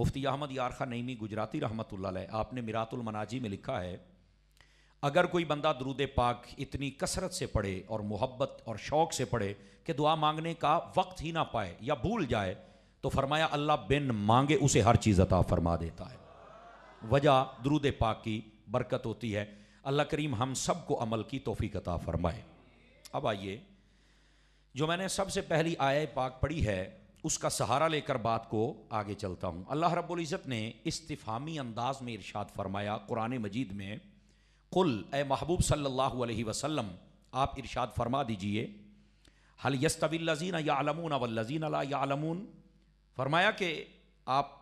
मुफ्ती अहमद यारखा नईमी गुजराती रहमत आपने मिरातुल मनाजी में लिखा है अगर कोई बंदा दरूद पाक इतनी कसरत से पढ़े और मोहब्बत और शौक़ से पढ़े कि दुआ मांगने का वक्त ही ना पाए या भूल जाए तो फरमाया अल्लाह बिन मांगे उसे हर चीज़ अता फरमा देता है वजह दरूद पाक की बरकत होती है अल्लाह करीम हम सब को अमल की तोफ़ी अता फरमाए अब आइए जो मैंने सबसे पहली आय पाक पढ़ी है उसका सहारा लेकर बात को आगे चलता हूँ अल्लाह रब्बुल इज़्ज़त ने इस्तफामी अंदाज में इरशाद फरमाया कुरान मजीद में कुल ए महबूब सल्लल्लाहु अलैहि वसल्लम आप इरशाद फरमा दीजिए हल यस्तविल्लजीन यालमून अवल्लजीन अला यालमून फरमाया कि आप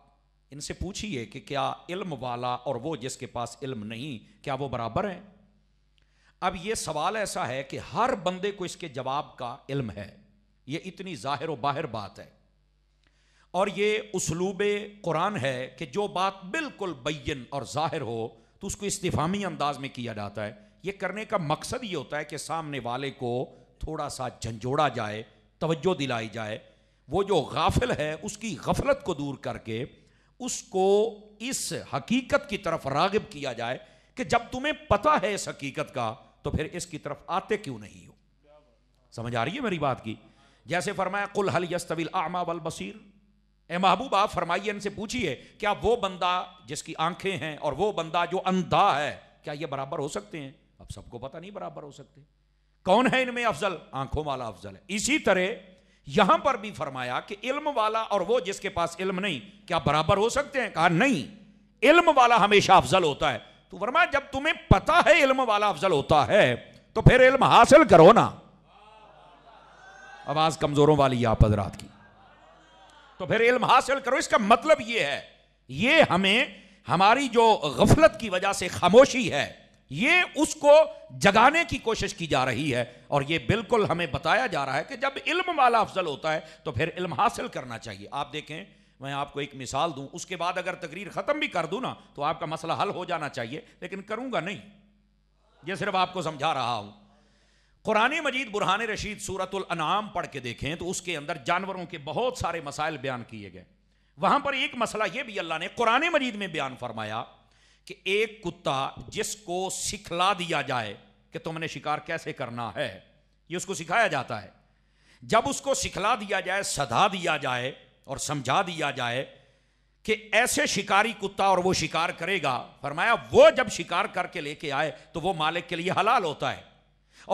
इनसे पूछिए कि क्या इल्म वाला और वो जिसके पास इल्म नहीं क्या वो बराबर हैं अब ये सवाल ऐसा है कि हर बंदे को इसके जवाब का इल्म है ये इतनी ज़ाहिर व बाहिर बात है और ये उसलूब कुरान है कि जो बात बिल्कुल बैन और ज़ाहिर हो तो उसको इस्तीफामी अंदाज में किया जाता है ये करने का मकसद ये होता है कि सामने वाले को थोड़ा सा झंझोड़ा जाए तवज्जो दिलाई जाए वो जो गाफिल है उसकी गफलत को दूर करके उसको इस हकीकत की तरफ रागब किया जाए कि जब तुम्हें पता है इस हकीकत का तो फिर इसकी तरफ आते क्यों नहीं हो समझ आ रही है मेरी बात की जैसे फरमाया कुल हल यस्तविल आमा वल बसीर ए महबूब आप फरमाइए इनसे पूछिए क्या वो बंदा जिसकी आंखें हैं और वो बंदा जो अंधा है क्या ये बराबर हो सकते हैं अब सबको पता नहीं बराबर हो सकते कौन है इनमें अफजल आंखों वाला अफजल है इसी तरह यहां पर भी फरमाया कि इल्म वाला और वो जिसके पास इल्म नहीं क्या बराबर हो सकते हैं कहा नहीं इल्म वाला हमेशा अफजल होता है तो वर्मा जब तुम्हें पता है इल्म वाला अफजल होता है तो फिर इल्म हासिल करो ना आवाज कमजोरों वाली आप हजरात की तो फिर इल्म हासिल करो इसका मतलब ये है ये हमें हमारी जो गफलत की वजह से खामोशी है ये उसको जगाने की कोशिश की जा रही है और ये बिल्कुल हमें बताया जा रहा है कि जब इल्म वाला अफजल होता है तो फिर इल्म हासिल करना चाहिए आप देखें मैं आपको एक मिसाल दूं उसके बाद अगर तकरीर ख़त्म भी कर दूं ना तो आपका मसला हल हो जाना चाहिए लेकिन करूंगा नहीं ये सिर्फ आपको समझा रहा हूं कुरानी मजीद बुरहान रशीद सूरतुल अनाम पढ़ के देखें तो उसके अंदर जानवरों के बहुत सारे मसाइल बयान किए गए वहां पर एक मसला यह भी अल्लाह ने कुरान मजीद में बयान फरमाया कि एक कुत्ता जिसको सिखला दिया जाए कि तुमने शिकार कैसे करना है ये उसको सिखाया जाता है जब उसको सिखला दिया जाए सधा दिया जाए और समझा दिया जाए कि ऐसे शिकारी कुत्ता और वो शिकार करेगा फरमाया वो जब शिकार करके लेके आए तो वो मालिक के लिए हलाल होता है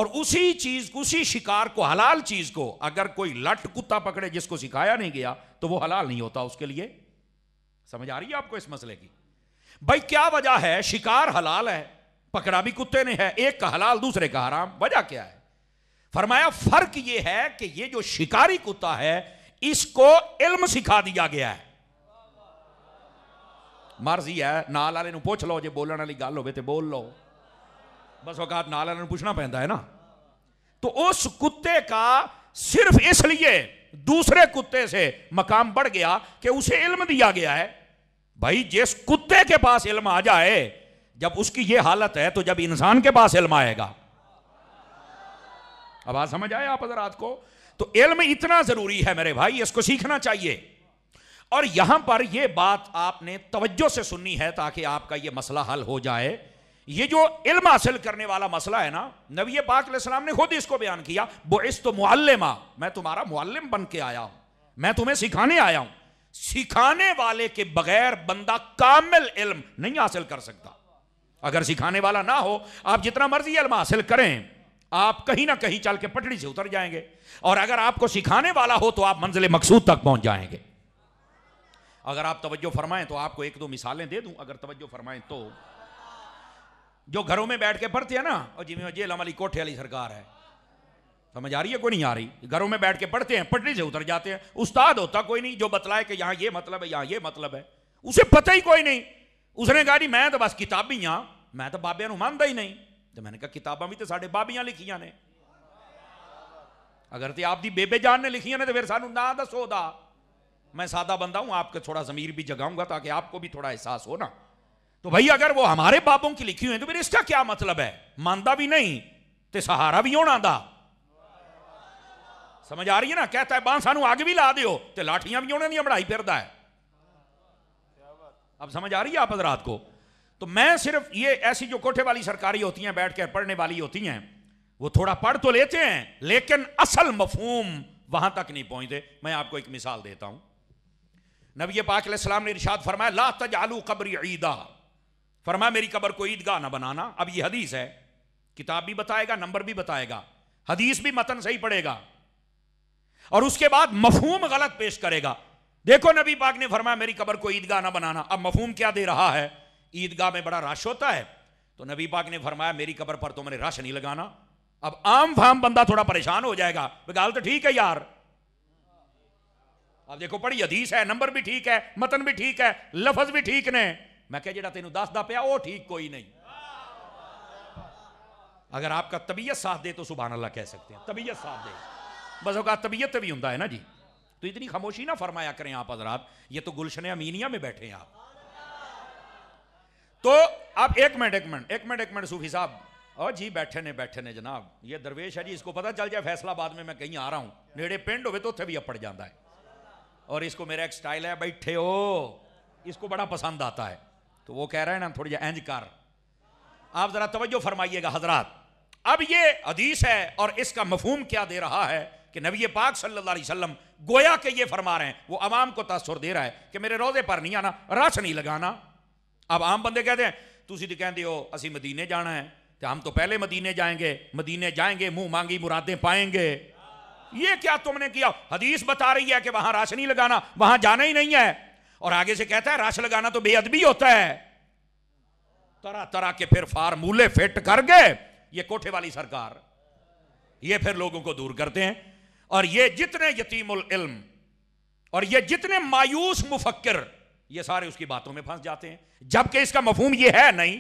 और उसी चीज उसी शिकार को हलाल चीज को अगर कोई लट कुत्ता पकड़े जिसको सिखाया नहीं गया तो वो हलाल नहीं होता उसके लिए समझ आ रही है आपको इस मसले की भाई क्या वजह है शिकार हलाल है पकड़ा भी कुत्ते ने है एक का हलाल दूसरे का हराम वजह क्या है फरमाया फर्क यह है कि यह जो शिकारी कुत्ता है इसको इल्म सिखा दिया गया है मर्जी है नाल आए पूछ लो जो बोलने वाली गल हो तो बोल लो बस औकात नाल पूछना पैदा है ना तो उस कुत्ते का सिर्फ इसलिए दूसरे कुत्ते से मकाम बढ़ गया कि उसे इल्म दिया गया है भाई जिस कुत्ते के पास इल्म आ जाए जब उसकी यह हालत है तो जब इंसान के पास इल्म आएगा अब आज समझ आए आप हजरात को तो इल्म इतना जरूरी है मेरे भाई इसको सीखना चाहिए और यहां पर यह बात आपने तवज्जो से सुननी है ताकि आपका यह मसला हल हो जाए ये जो इल्म हासिल करने वाला मसला है ना नबी पाक सलाम ने खुद इसको बयान किया वो इस तो मुआलमा मैं तुम्हारा मुआलम बन के आया हूं मैं तुम्हें सिखाने आया हूं सिखाने वाले के बगैर बंदा कामिल इल्म नहीं हासिल कर सकता अगर सिखाने वाला ना हो आप जितना मर्जी इल्म हासिल करें आप कहीं ना कहीं चल के पटड़ी से उतर जाएंगे और अगर आपको सिखाने वाला हो तो आप मंजिल मकसूद तक पहुंच जाएंगे अगर आप तवज्जो फरमाएं तो आपको एक दो मिसालें दे दूं अगर तवज्जो फरमाएं तो जो घरों में बैठ के पढ़ते हैं ना और जिम्मे जेल हमारी कोठे वाली सरकार है समझ आ रही है कोई नहीं आ रही घरों में बैठ के पढ़ते हैं पटरी से उतर जाते हैं उस्ताद होता कोई नहीं जो बतलाए कि यहाँ ये मतलब है यहाँ ये मतलब है उसे पता ही कोई नहीं उसने कहा नहीं मैं तो बस किताब हाँ मैं तो बाबे मानता ही नहीं तो मैंने कहा किताबा भी तो साढ़े बाबिया लिखिया ने अगर तो आप दी बेबे जान ने लिखिया ने तो फिर सानू ना दसो दा मैं सादा बंदा हूँ आपके थोड़ा जमीर भी जगाऊंगा ताकि आपको भी थोड़ा एहसास हो ना तो भाई अगर वो हमारे बाबों की लिखी हुई है तो फिर इसका क्या मतलब है मानता भी नहीं तो सहारा भी होना दा समझ आ रही है ना कहता है बां सानू अग भी ला दो तो लाठियां भी उन्हें बढ़ाई फिर है अब समझ आ रही है आप हजरात को तो मैं सिर्फ ये ऐसी जो कोठे वाली सरकारी होती हैं बैठ कर पढ़ने वाली होती हैं वो थोड़ा पढ़ तो लेते हैं लेकिन असल मफहूम वहां तक नहीं पहुंचते मैं आपको एक मिसाल देता हूं नबी पाक ने इशाद फरमाया ला तजालू कब्र ईदा फरमा मेरी कबर को ईदगाह ना बनाना अब ये हदीस है किताब भी बताएगा नंबर भी बताएगा हदीस भी मतन सही पड़ेगा और उसके बाद मफहूम गलत पेश करेगा देखो नबी पाक ने फरमाया मेरी कबर को ईदगाह ना बनाना अब मफहूम क्या दे रहा है ईदगाह में बड़ा रश होता है तो नबी पाक ने फरमाया मेरी कबर पर तुमने तो रश नहीं लगाना अब आम फाम बंदा थोड़ा परेशान हो जाएगा गाल तो ठीक है यार अब देखो पढ़ी हदीस है नंबर भी ठीक है मतन भी ठीक है लफज भी ठीक ने मैं क्या जरा तेन दसदा पाया वह ठीक कोई नहीं अगर आपका तबीयत साथ दे तो सुबह अल्लाह कह सकते हैं तबीयत साथ दे बस अगर तबीयत भी होंगे है ना जी तो इतनी खामोशी ना फरमाया करें आप हजरात ये तो गुलशन अमीनिया में बैठे हैं आप तो आप एक मिनट एक मिनट एक मिनट एक मिनट सूफी साहब और जी बैठे ने बैठे ने जनाब ये दरवेश है जी इसको पता चल जाए फैसलाबाद में मैं कहीं आ रहा हूँ नेड़े पिंड हो तो उत्थे भी अपड़ जाता है और इसको मेरा एक स्टाइल है बैठे हो इसको बड़ा पसंद आता है तो वो कह रहे हैं ना थोड़ी एंज कर आप ज़रा तवज्जो फरमाइएगा हजरात अब ये हदीस है और इसका मफहम क्या दे रहा है कि नबी पाक सल्लल्लाहु अलैहि वसल्लम गोया के ये फरमा रहे हैं वो आवाम को तासुर दे रहा है कि मेरे रोजे पर नहीं आना रश नहीं लगाना अब आम बंदे कहते हैं तुम तो कहते हो असी मदीने जाना है तो हम तो पहले मदीने जाएंगे मदीने जाएंगे मुंह मांगी मुरादें पाएंगे ये क्या तुमने किया हदीस बता रही है कि वहां राशनी नहीं लगाना वहां जाना ही नहीं है और आगे से कहता है राश लगाना तो बेअदबी होता है तरह तरह के फिर फार्मूले फिट कर गए ये कोठे वाली सरकार ये फिर लोगों को दूर करते हैं और ये जितने यतीमुल इल्म और ये जितने मायूस मुफक्र ये सारे उसकी बातों में फंस जाते हैं जबकि इसका मफहूम ये है नहीं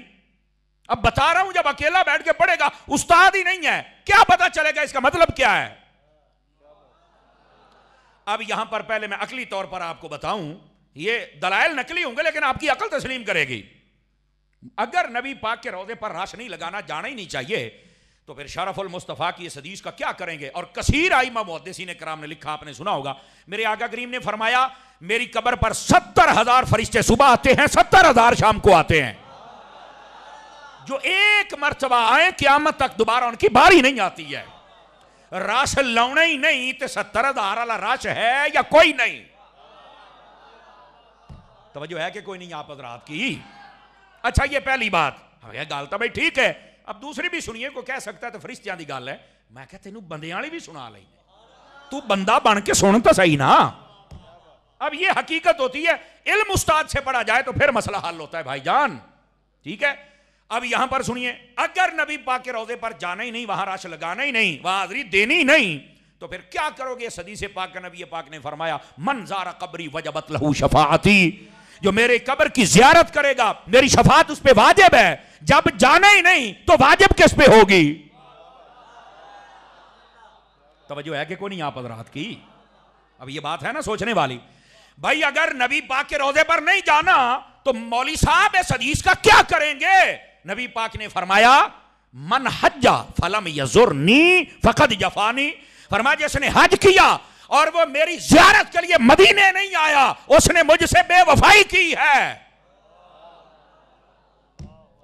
अब बता रहा हूं जब अकेला बैठ के पढ़ेगा उस्ताद ही नहीं है क्या पता चलेगा इसका मतलब क्या है अब यहां पर पहले मैं अकली तौर पर आपको बताऊं ये दलायल नकली होंगे लेकिन आपकी अकल तस्लीम करेगी अगर नबी पाक के रोदे पर राश नहीं लगाना जाना ही नहीं चाहिए तो फिर शरफुल मुस्तफ़ा की इस हदीस का क्या करेंगे और कसीर आईमा ने कराम ने लिखा आपने सुना होगा मेरे आगा करीम ने फरमाया मेरी कब्र पर सत्तर हजार फरिश्ते सुबह आते हैं सत्तर हजार शाम को आते हैं जो एक मरतबा आए क्यामत तक दोबारा उनकी बारी नहीं आती है राश लौने ही नहीं तो सत्तर हजार वाला राश है या कोई नहीं तो है कि कोई नहीं आप हजरात की अच्छा ये पहली बात हमें हाँ, गल तो भाई ठीक है अब दूसरी भी सुनिए को कह सकता है तो फरिश्तिया की गल है मैं क्या तेन बंद भी सुना ली तू बंदा बन के सुन तो सही ना अब ये हकीकत होती है इल्म उस्ताद से पढ़ा जाए तो फिर मसला हल होता है भाई जान ठीक है अब यहां पर सुनिए अगर नबी पा के रोजे पर जाना ही नहीं वहां राश लगाना ही नहीं वहां हाजरी देनी ही नहीं तो फिर क्या करोगे सदी से पाक नबी पाक ने फरमाया मन जारा कबरी वजबत लहू शफाती जो मेरे कब्र की जियारत करेगा मेरी शफात उस पर वाजिब है जब जाना ही नहीं तो वाजिब किस पे होगी तो है कि को नहीं आप रात की अब ये बात है ना सोचने वाली भाई अगर नबी पाक के रोजे पर नहीं जाना तो मौली साहब इस हदीस का क्या करेंगे नबी पाक ने फरमाया मन हज्जा फलम यजुरनी फकद जफानी फरमाया जिसने हज किया और वो मेरी जियारत के लिए मदीने नहीं आया उसने मुझसे बेवफाई की है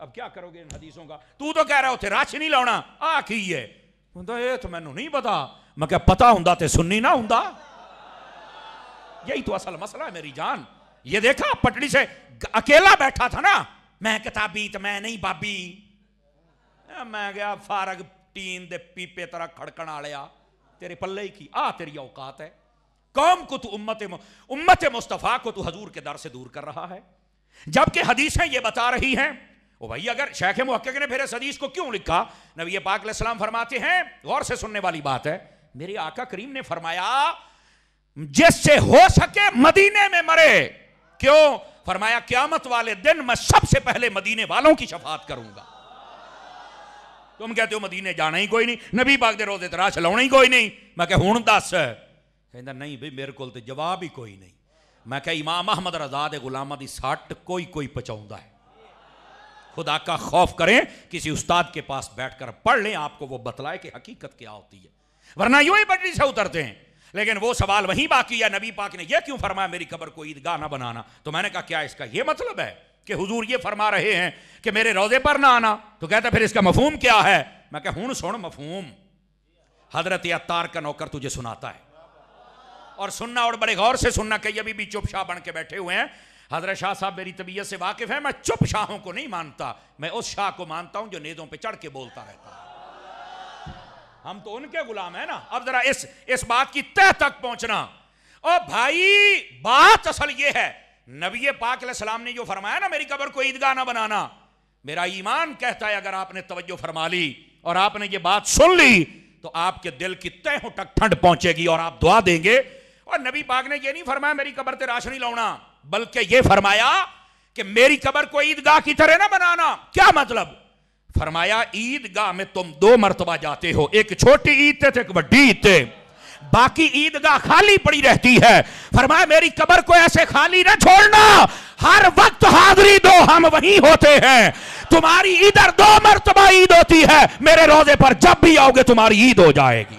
अब क्या करोगे इन हदीसों का तू तो कह रहा उसे रश नहीं लाना आ की है ये तो मैं नहीं पता मैं क्या पता हूं तो सुननी ना हूं यही तो असल मसला है मेरी जान ये देखा पटड़ी से अकेला बैठा था ना मैं किताबी तो मैं नहीं बाबी मैं गया फारग टीन दे पीपे तरह खड़कन आ लिया तेरे पल्ले की आ तेरी औकात है कौम को तू उम्मत उम्मत मुस्तफ़ा को तू हजूर के दर से दूर कर रहा है जबकि हदीसें ये बता रही हैं ओ भाई अगर शेख मुहक ने फिर इस हदीस को क्यों लिखा नबी पाक सलाम फरमाते हैं गौर से सुनने वाली बात है मेरे आका करीम ने फरमाया जिससे हो सके मदीने में मरे क्यों फरमाया क्यामत वाले दिन मैं सबसे पहले मदीने वालों की शफात करूंगा तुम कहते हो मदीने जाना ही कोई नहीं नबी पाक के रोजे तरा चलाना ही कोई नहीं मैं क्या हूं दस कहता नहीं भाई मेरे को जवाब ही कोई नहीं मैं क्या इमाम अहमद रजा के गुलामा की सट कोई कोई पहुँचाता है खुदा का खौफ करें किसी उस्ताद के पास बैठकर पढ़ लें आपको वो बतलाए कि हकीकत क्या होती है वरना यूं ही पटरी से उतरते हैं लेकिन वो सवाल वहीं बाकी है नबी पाक ने यह क्यों फरमाया मेरी कबर को ईदगाह ना बनाना तो मैंने कहा क्या इसका यह मतलब है कि हुजूर ये फरमा रहे हैं कि मेरे रोज़े पर ना आना तो कहता फिर इसका मफहूम क्या है मैं कह हूं सुन मफहूम हजरत अतार का नौकर तुझे सुनाता है और सुनना और बड़े गौर से सुनना कहीं अभी भी चुप शाह बन के बैठे हुए हैं हजरत शाह साहब मेरी तबीयत से वाकिफ है मैं चुप शाहों को नहीं मानता मैं उस शाह को मानता हूं जो नेदों पे चढ़ के बोलता रहता है हम तो उनके गुलाम है ना अब जरा इस इस बात की तह तक पहुंचना और भाई बात असल यह है नबी पाक सलाम ने जो फरमाया ना मेरी कबर को ईदगाह ना बनाना मेरा ईमान कहता है अगर आपने तवज्जो फरमा ली और आपने ये बात सुन ली तो आपके दिल की तय टक ठंड पहुंचेगी और आप दुआ देंगे और नबी पाक ने ये नहीं फरमाया मेरी कबर ते राशनी लौना बल्कि ये फरमाया कि मेरी कबर को ईदगाह की तरह ना बनाना क्या मतलब फरमाया ईदगाह में तुम दो मरतबा जाते हो एक छोटी ईद थे एक बड़ी ईद थे बाकी ईदगाह खाली पड़ी रहती है फरमाया मेरी कबर को ऐसे खाली न छोड़ना हर वक्त हाजिरी दो हम वहीं होते हैं तुम्हारी इधर दो मरतबा ईद होती है मेरे रोजे पर जब भी आओगे तुम्हारी ईद हो जाएगी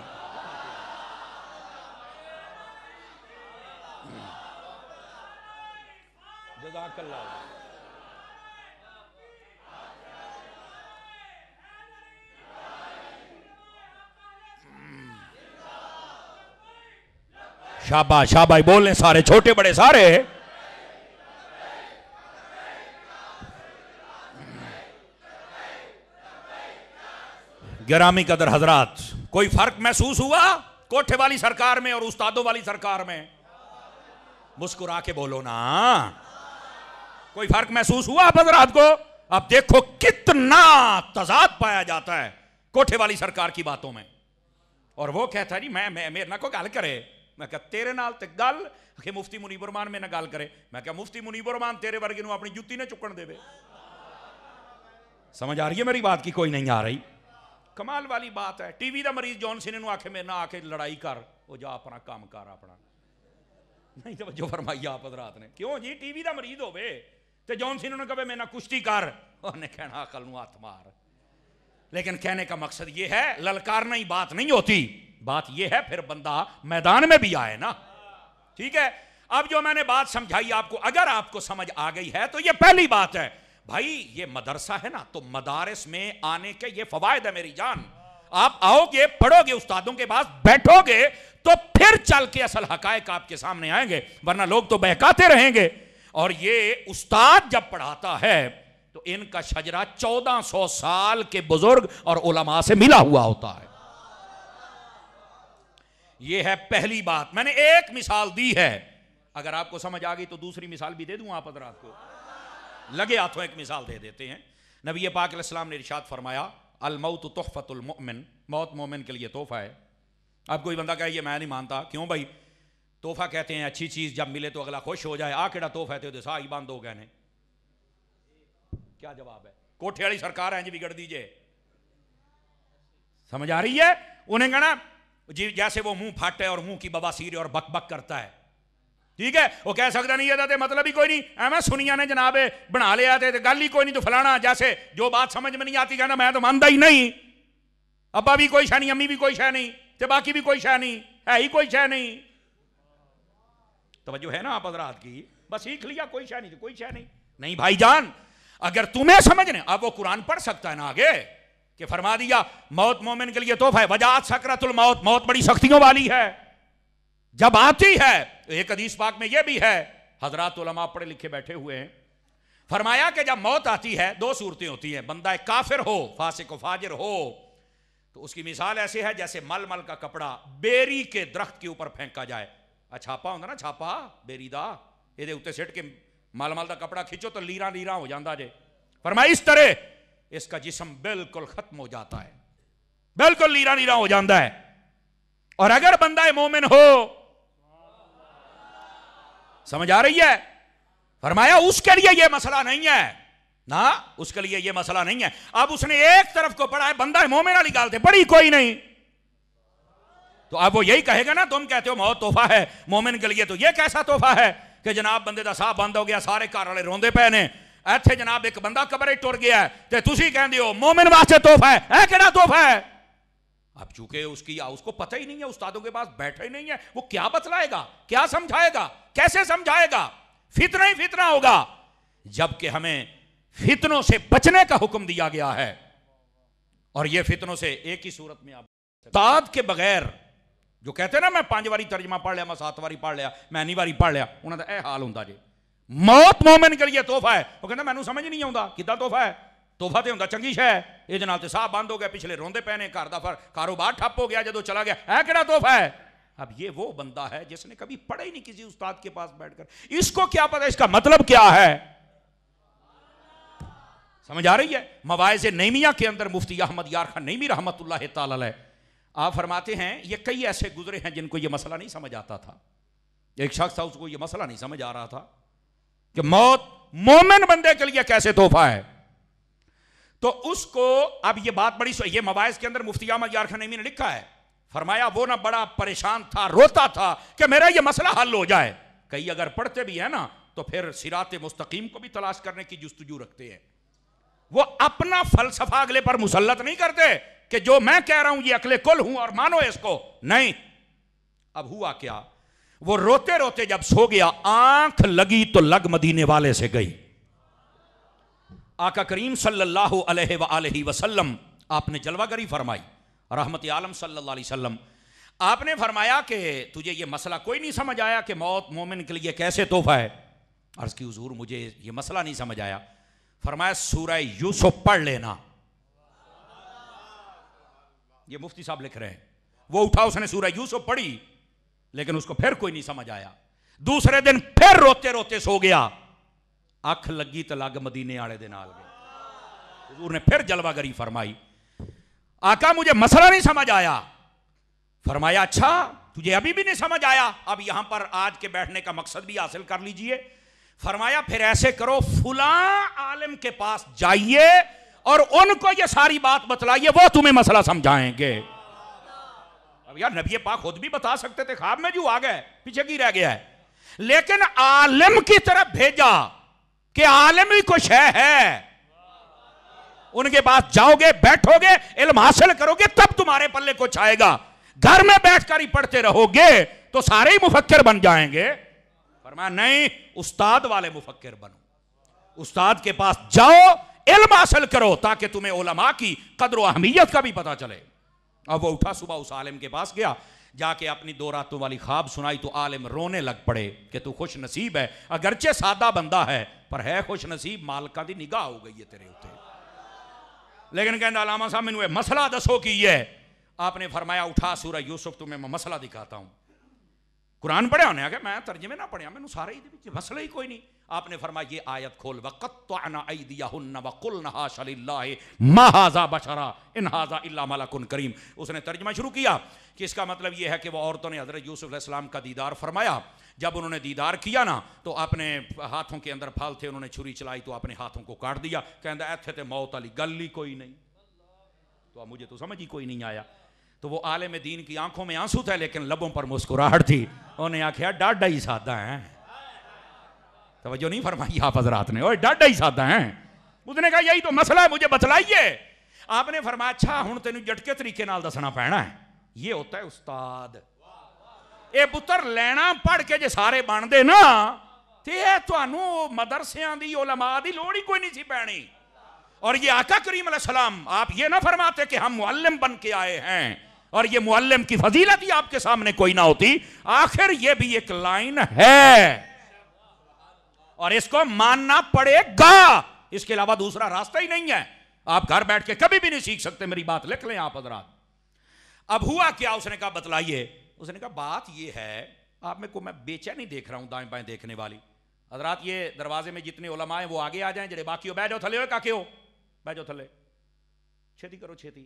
शाबाश शाबाई बोल रहे सारे छोटे बड़े सारे ग्रामी कदर हजरात कोई फर्क महसूस हुआ कोठे वाली सरकार में और उस्तादों वाली सरकार में मुस्कुरा के बोलो ना कोई फर्क महसूस हुआ आप हजरात को अब देखो कितना तजाद पाया जाता है कोठे वाली सरकार की बातों में और वो कहता है जी मैं मैं मेरे ना को गल करे मैं ਕਿਹਾ ਤੇਰੇ ਨਾਲ ਤੇ ਗੱਲ ਕਿ ਮੁਫਤੀ ਮੁਨੀਬਰ ਮਾਨ ਮੇਰੇ ਨਾਲ ਗੱਲ ਕਰੇ ਮੈਂ ਕਿਹਾ ਮੁਫਤੀ ਮੁਨੀਬਰ ਮਾਨ ਤੇਰੇ ਵਰਗੇ ਨੂੰ ਆਪਣੀ ਜੁੱਤੀ समझ आ रही है मेरी बात की कोई नहीं आ रही कमाल वाली बात है टीवी का मरीज जॉन सिने आखे मेरे ना आके लड़ाई कर वो जा अपना काम कर अपना नहीं तो जो फरमाई आप रात ने क्यों जी टीवी का मरीज हो तो जॉन सिने ने कहे मेरे ना कुश्ती कर उन्हें कहना अकल हाथ मार लेकिन कहने का मकसद ये है ललकारना ही बात नहीं होती बात यह है फिर बंदा मैदान में भी आए ना ठीक है अब जो मैंने बात समझाई आपको अगर आपको समझ आ गई है तो यह पहली बात है भाई ये मदरसा है ना तो मदारस में आने के ये फवायद है मेरी जान आप आओगे पढ़ोगे उस्तादों के पास बैठोगे तो फिर चल के असल हकायक आपके सामने आएंगे वरना लोग तो बहकाते रहेंगे और ये उस्ताद जब पढ़ाता है तो इनका शजरा 1400 साल के बुजुर्ग और उलमा से मिला हुआ होता है यह है पहली बात मैंने एक मिसाल दी है अगर आपको समझ आ गई तो दूसरी मिसाल भी दे दूं आप हजरात को लगे हाथों एक मिसाल दे देते हैं नबी पाक ने रिशात फरमाया अलमौत तोहफ़तुलमोमिन मौत मोमिन के लिए तोहफा है अब कोई बंदा कहे ये मैं नहीं मानता क्यों भाई तोहफा कहते हैं अच्छी चीज़ जब मिले तो अगला खुश हो जाए आकेड़ा तोहफा है तो साई हो गए ने क्या जवाब है कोठे वाली सरकार है जी बिगड़ दीजिए समझ आ रही है उन्हें कहना जैसे वो मुंह फाटे और मुंह की बबासीर और बक बक करता है ठीक है वो कह सकता नहीं है मतलब ही कोई नहीं एवं सुनिया ने जनाब बना लिया थे गल ही कोई नहीं तो फलाना जैसे जो बात समझ में नहीं आती कहना मैं तो मानता ही नहीं अबा भी कोई शह नहीं अम्मी भी कोई शह नहीं तो बाकी भी कोई शह नहीं है ही कोई शह नहीं तोज्जो है ना आप अदरात की बस सीख लिया कोई शह नहीं कोई शह नहीं नहीं भाई जान अगर तुम्हें समझने अब वो कुरान पढ़ सकता है ना आगे कि फरमा दिया मौत मोमिन के लिए तोहफा है वजात सकरतुल मौत मौत बड़ी सख्तियों वाली है जब आती है तो एक अदीस पाक में यह भी है हजरात उलमा पढ़े लिखे बैठे हुए हैं फरमाया कि जब मौत आती है दो सूरतें होती हैं बंदा एक काफिर हो फासिक को फाजिर हो तो उसकी मिसाल ऐसे है जैसे मलमल का कपड़ा बेरी के दरख्त के ऊपर फेंका जाए छापा होता ना छापा बेरी का ये उत्ते सिट के मलमल का कपड़ा खींचो तो लीरा लीरा हो जाता जे फरमाया इस तरह इसका जिसम बिल्कुल खत्म हो जाता है बिल्कुल नीरा नीरा हो जाता है और अगर बंदा मोमिन हो समझ आ रही है फरमाया उसके लिए यह मसला नहीं है ना उसके लिए यह मसला नहीं है अब उसने एक तरफ को पढ़ा है बंदा मोमिन अली गालते पढ़ी कोई नहीं तो अब वो यही कहेगा ना तुम कहते हो मौत तोहफा है मोमिन के लिए तो यह कैसा तोहफा है कि जनाब बंदे का साहब बंद हो गया सारे घर वाले रोंदे पे ने ਇੱਥੇ जनाब एक बंदा ਕਬਰੇ टुर गया तो तुम ਕਹਿੰਦੇ ਹੋ मोमिन वास्ते तोहफा है यह ਕਿਹੜਾ है अब चूंकि उसकी या उसको पता ही नहीं है उस्तादों के पास बैठा ही नहीं है वो क्या बतलाएगा क्या समझाएगा कैसे समझाएगा फितना ही फितना होगा जबकि हमें फितनों से बचने का हुक्म दिया गया है और ये फितनों से एक ही सूरत में आप उस्ताद के बगैर जो कहते हैं ना मैं पांच बारी तर्जमा पढ़ लिया मैं सात बारी पढ़ लिया मैं नहीं बारी पढ़ लिया उन्होंने यह हाल होंगे जी मौत मोमिन करिए तोहफा है ਹੈ कहना मैं समझ नहीं आता कि तोहफा है तोहफा तो हों चंकी शह है ये तो ਤੇ बंद हो गया पिछले रोंद पैने घर का फर कारोबार ਫਰ हो गया जो चला गया है कि तोहफा है अब ये वो बंदा है जिसने कभी पढ़ा ही नहीं किसी उस्ताद के पास बैठकर इसको क्या पता इसका मतलब क्या है समझ आ रही है मवायज नईमिया के अंदर मुफ्ती अहमद यार खान नईमी रहमत आप फरमाते हैं ये कई ऐसे गुजरे हैं जिनको ये मसला नहीं समझ आता था एक शख्स था उसको ये मसला नहीं समझ आ रहा था कि मौत मोमिन बंदे के लिए कैसे तोहफा है तो उसको अब ये बात बड़ी ये मवायज के अंदर मुफ्ती अहमद यारखनमी ने लिखा है फरमाया वो ना बड़ा परेशान था रोता था कि मेरा ये मसला हल हो जाए कई अगर पढ़ते भी है ना तो फिर सिरात मुस्तकीम को भी तलाश करने की जस्तजू रखते हैं वो अपना फलसफा अगले पर मुसलत नहीं करते कि जो मैं कह रहा हूं ये अकले कुल हूं और मानो इसको नहीं अब हुआ क्या वो रोते रोते जब सो गया आंख लगी तो लग मदीने वाले से गई आका करीम सल्लल्लाहु अलैहि वसल्लम आपने जलवागरी फरमाई रहमत आलम सल्लल्लाहु अलैहि वसल्लम आपने फरमाया कि तुझे ये मसला कोई नहीं समझ आया कि मौत मोमिन के लिए कैसे तोहफा है अर्ज़ की हजूर मुझे ये मसला नहीं समझ आया फरमाया सूरह यूसुफ पढ़ लेना ये मुफ्ती साहब लिख रहे हैं वो उठा उसने सूरह यूसुफ पढ़ी लेकिन उसको फिर कोई नहीं समझ आया दूसरे दिन फिर रोते रोते सो गया अख लगी तो लग मदीने आले दे गए हजूर ने फिर जलवागरी फरमाई आका मुझे मसला नहीं समझ आया फरमाया अच्छा तुझे अभी भी नहीं समझ आया अब यहां पर आज के बैठने का मकसद भी हासिल कर लीजिए फरमाया फिर ऐसे करो फुला आलम के पास जाइए और उनको ये सारी बात बतलाइए वो तुम्हें मसला समझाएंगे अब यार नबी पाक खुद भी बता सकते थे खाब में जो आ गए पीछे की रह गया है लेकिन आलिम की तरफ भेजा कि आलिम ही कुछ है, है। उनके पास जाओगे बैठोगे इलम हासिल करोगे तब तुम्हारे पल्ले कुछ आएगा घर में बैठकर ही पढ़ते रहोगे तो सारे ही मुफक्र बन जाएंगे फरमाया नहीं उस्ताद वाले मुफक्र बनो उस्ताद के पास जाओ इल्म हासिल करो ताकि तुम्हें ओलमा की कदर अहमियत का भी पता चले अब वो उठा सुबह उस आलिम के पास गया जाके अपनी दो रातों वाली ख्वाब सुनाई तो आलिम रोने लग पड़े कि तू खुश नसीब है अगरचे सादा बंदा है पर है खुश नसीब मालका की निगाह हो गई है तेरे उ लेकिन कहना लामा साहब मैंने मसला दसो की है आपने फरमाया उठा सूरा यूसुफ तुम्हें तो मैं मसला दिखाता हूँ कुरान पढ़िया उन्हें ਆ मैं तर्जमे ना पढ़िया ਪੜਿਆ सारे ही ਇਹਦੇ ਵਿੱਚ ਮਸਲਾ ਹੀ आपने फरमाया ये आयत खोल तो करीम उसने तर्जमा शुरू किया कि इसका मतलब ये है कि वह औरतों ने हज़रत यूसुफ़लाम का दीदार फरमाया जब उन्होंने दीदार किया ना तो अपने हाथों के अंदर फाल थे उन्होंने छुरी चलाई तो अपने हाथों को काट दिया कहते ऐथे थे मौत अली गली कोई नहीं तो मुझे तो समझ ही कोई नहीं आया तो वो आलम दीन की आंखों में आंसू थे लेकिन लबों पर मुस्कुराहट थी उन्हें आख्या डाडा ही सादा है तो नहीं फरमाई आप हजरात ने और डाडा ही सादा है उसने कहा यही तो मसला है मुझे बतलाइए आपने फरमाया अच्छा हूं तेन झटके तरीके दसना पैना है ये होता है उस्ताद ये पुत्र लैना पढ़ के जो सारे बनते ना तो यह थानू मदरसों की ओलमा की लड़ ही कोई नहीं सी पैनी और ये आका करीम सलाम आप ये ना फरमाते कि हम मुआलम बन के आए हैं और ये मुअल्लम की फजीलत ही आपके सामने कोई ना होती आखिर ये भी एक लाइन है और इसको मानना पड़ेगा इसके अलावा दूसरा रास्ता ही नहीं है आप घर बैठ के कभी भी नहीं सीख सकते मेरी बात लिख लें आप हजरात अब हुआ क्या उसने कहा बतलाइए उसने कहा बात यह है आप मेरे को मैं नहीं देख रहा हूं दाएं बाएं देखने वाली हजरात ये दरवाजे में जितने ओलमा हैं वो आगे आ जाए जरे बाकी हो बैठो थले हो काके हो बैठो थले छेती करो छेती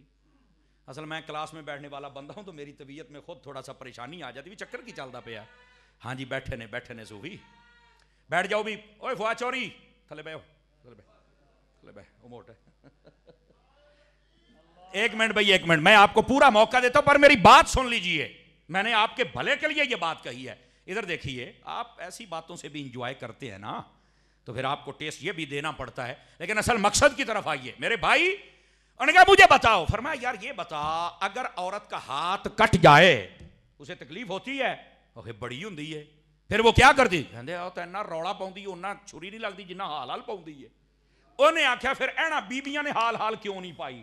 असल मैं क्लास में बैठने वाला बंदा हूं तो मेरी तबीयत में खुद थोड़ा सा परेशानी आ जाती भी चक्कर की चलता पे हाँ जी बैठे ने बैठे ने सूफी बैठ जाओ भी ओए फुआ चोरी थले बहो थले बह थले बह वो मोट है एक मिनट भाई एक मिनट मैं आपको पूरा मौका देता हूं पर मेरी बात सुन लीजिए मैंने आपके भले के लिए ये बात कही है इधर देखिए आप ऐसी बातों से भी इंजॉय करते हैं ना तो फिर आपको टेस्ट ये भी देना पड़ता है लेकिन असल मकसद की तरफ आइए मेरे भाई उन्होंने कहा मुझे बताओ फरमाया यार ये बता अगर औरत का हाथ कट जाए उसे तकलीफ होती है ओके बड़ी होंगी है फिर वो क्या करती कहते तो इन्ना रौला पाँगी उन्ना छुरी नहीं लगती जिन्ना हाल हाल पाँगी है उन्हें आख्या फिर एना बीबिया ने हाल हाल क्यों नहीं पाई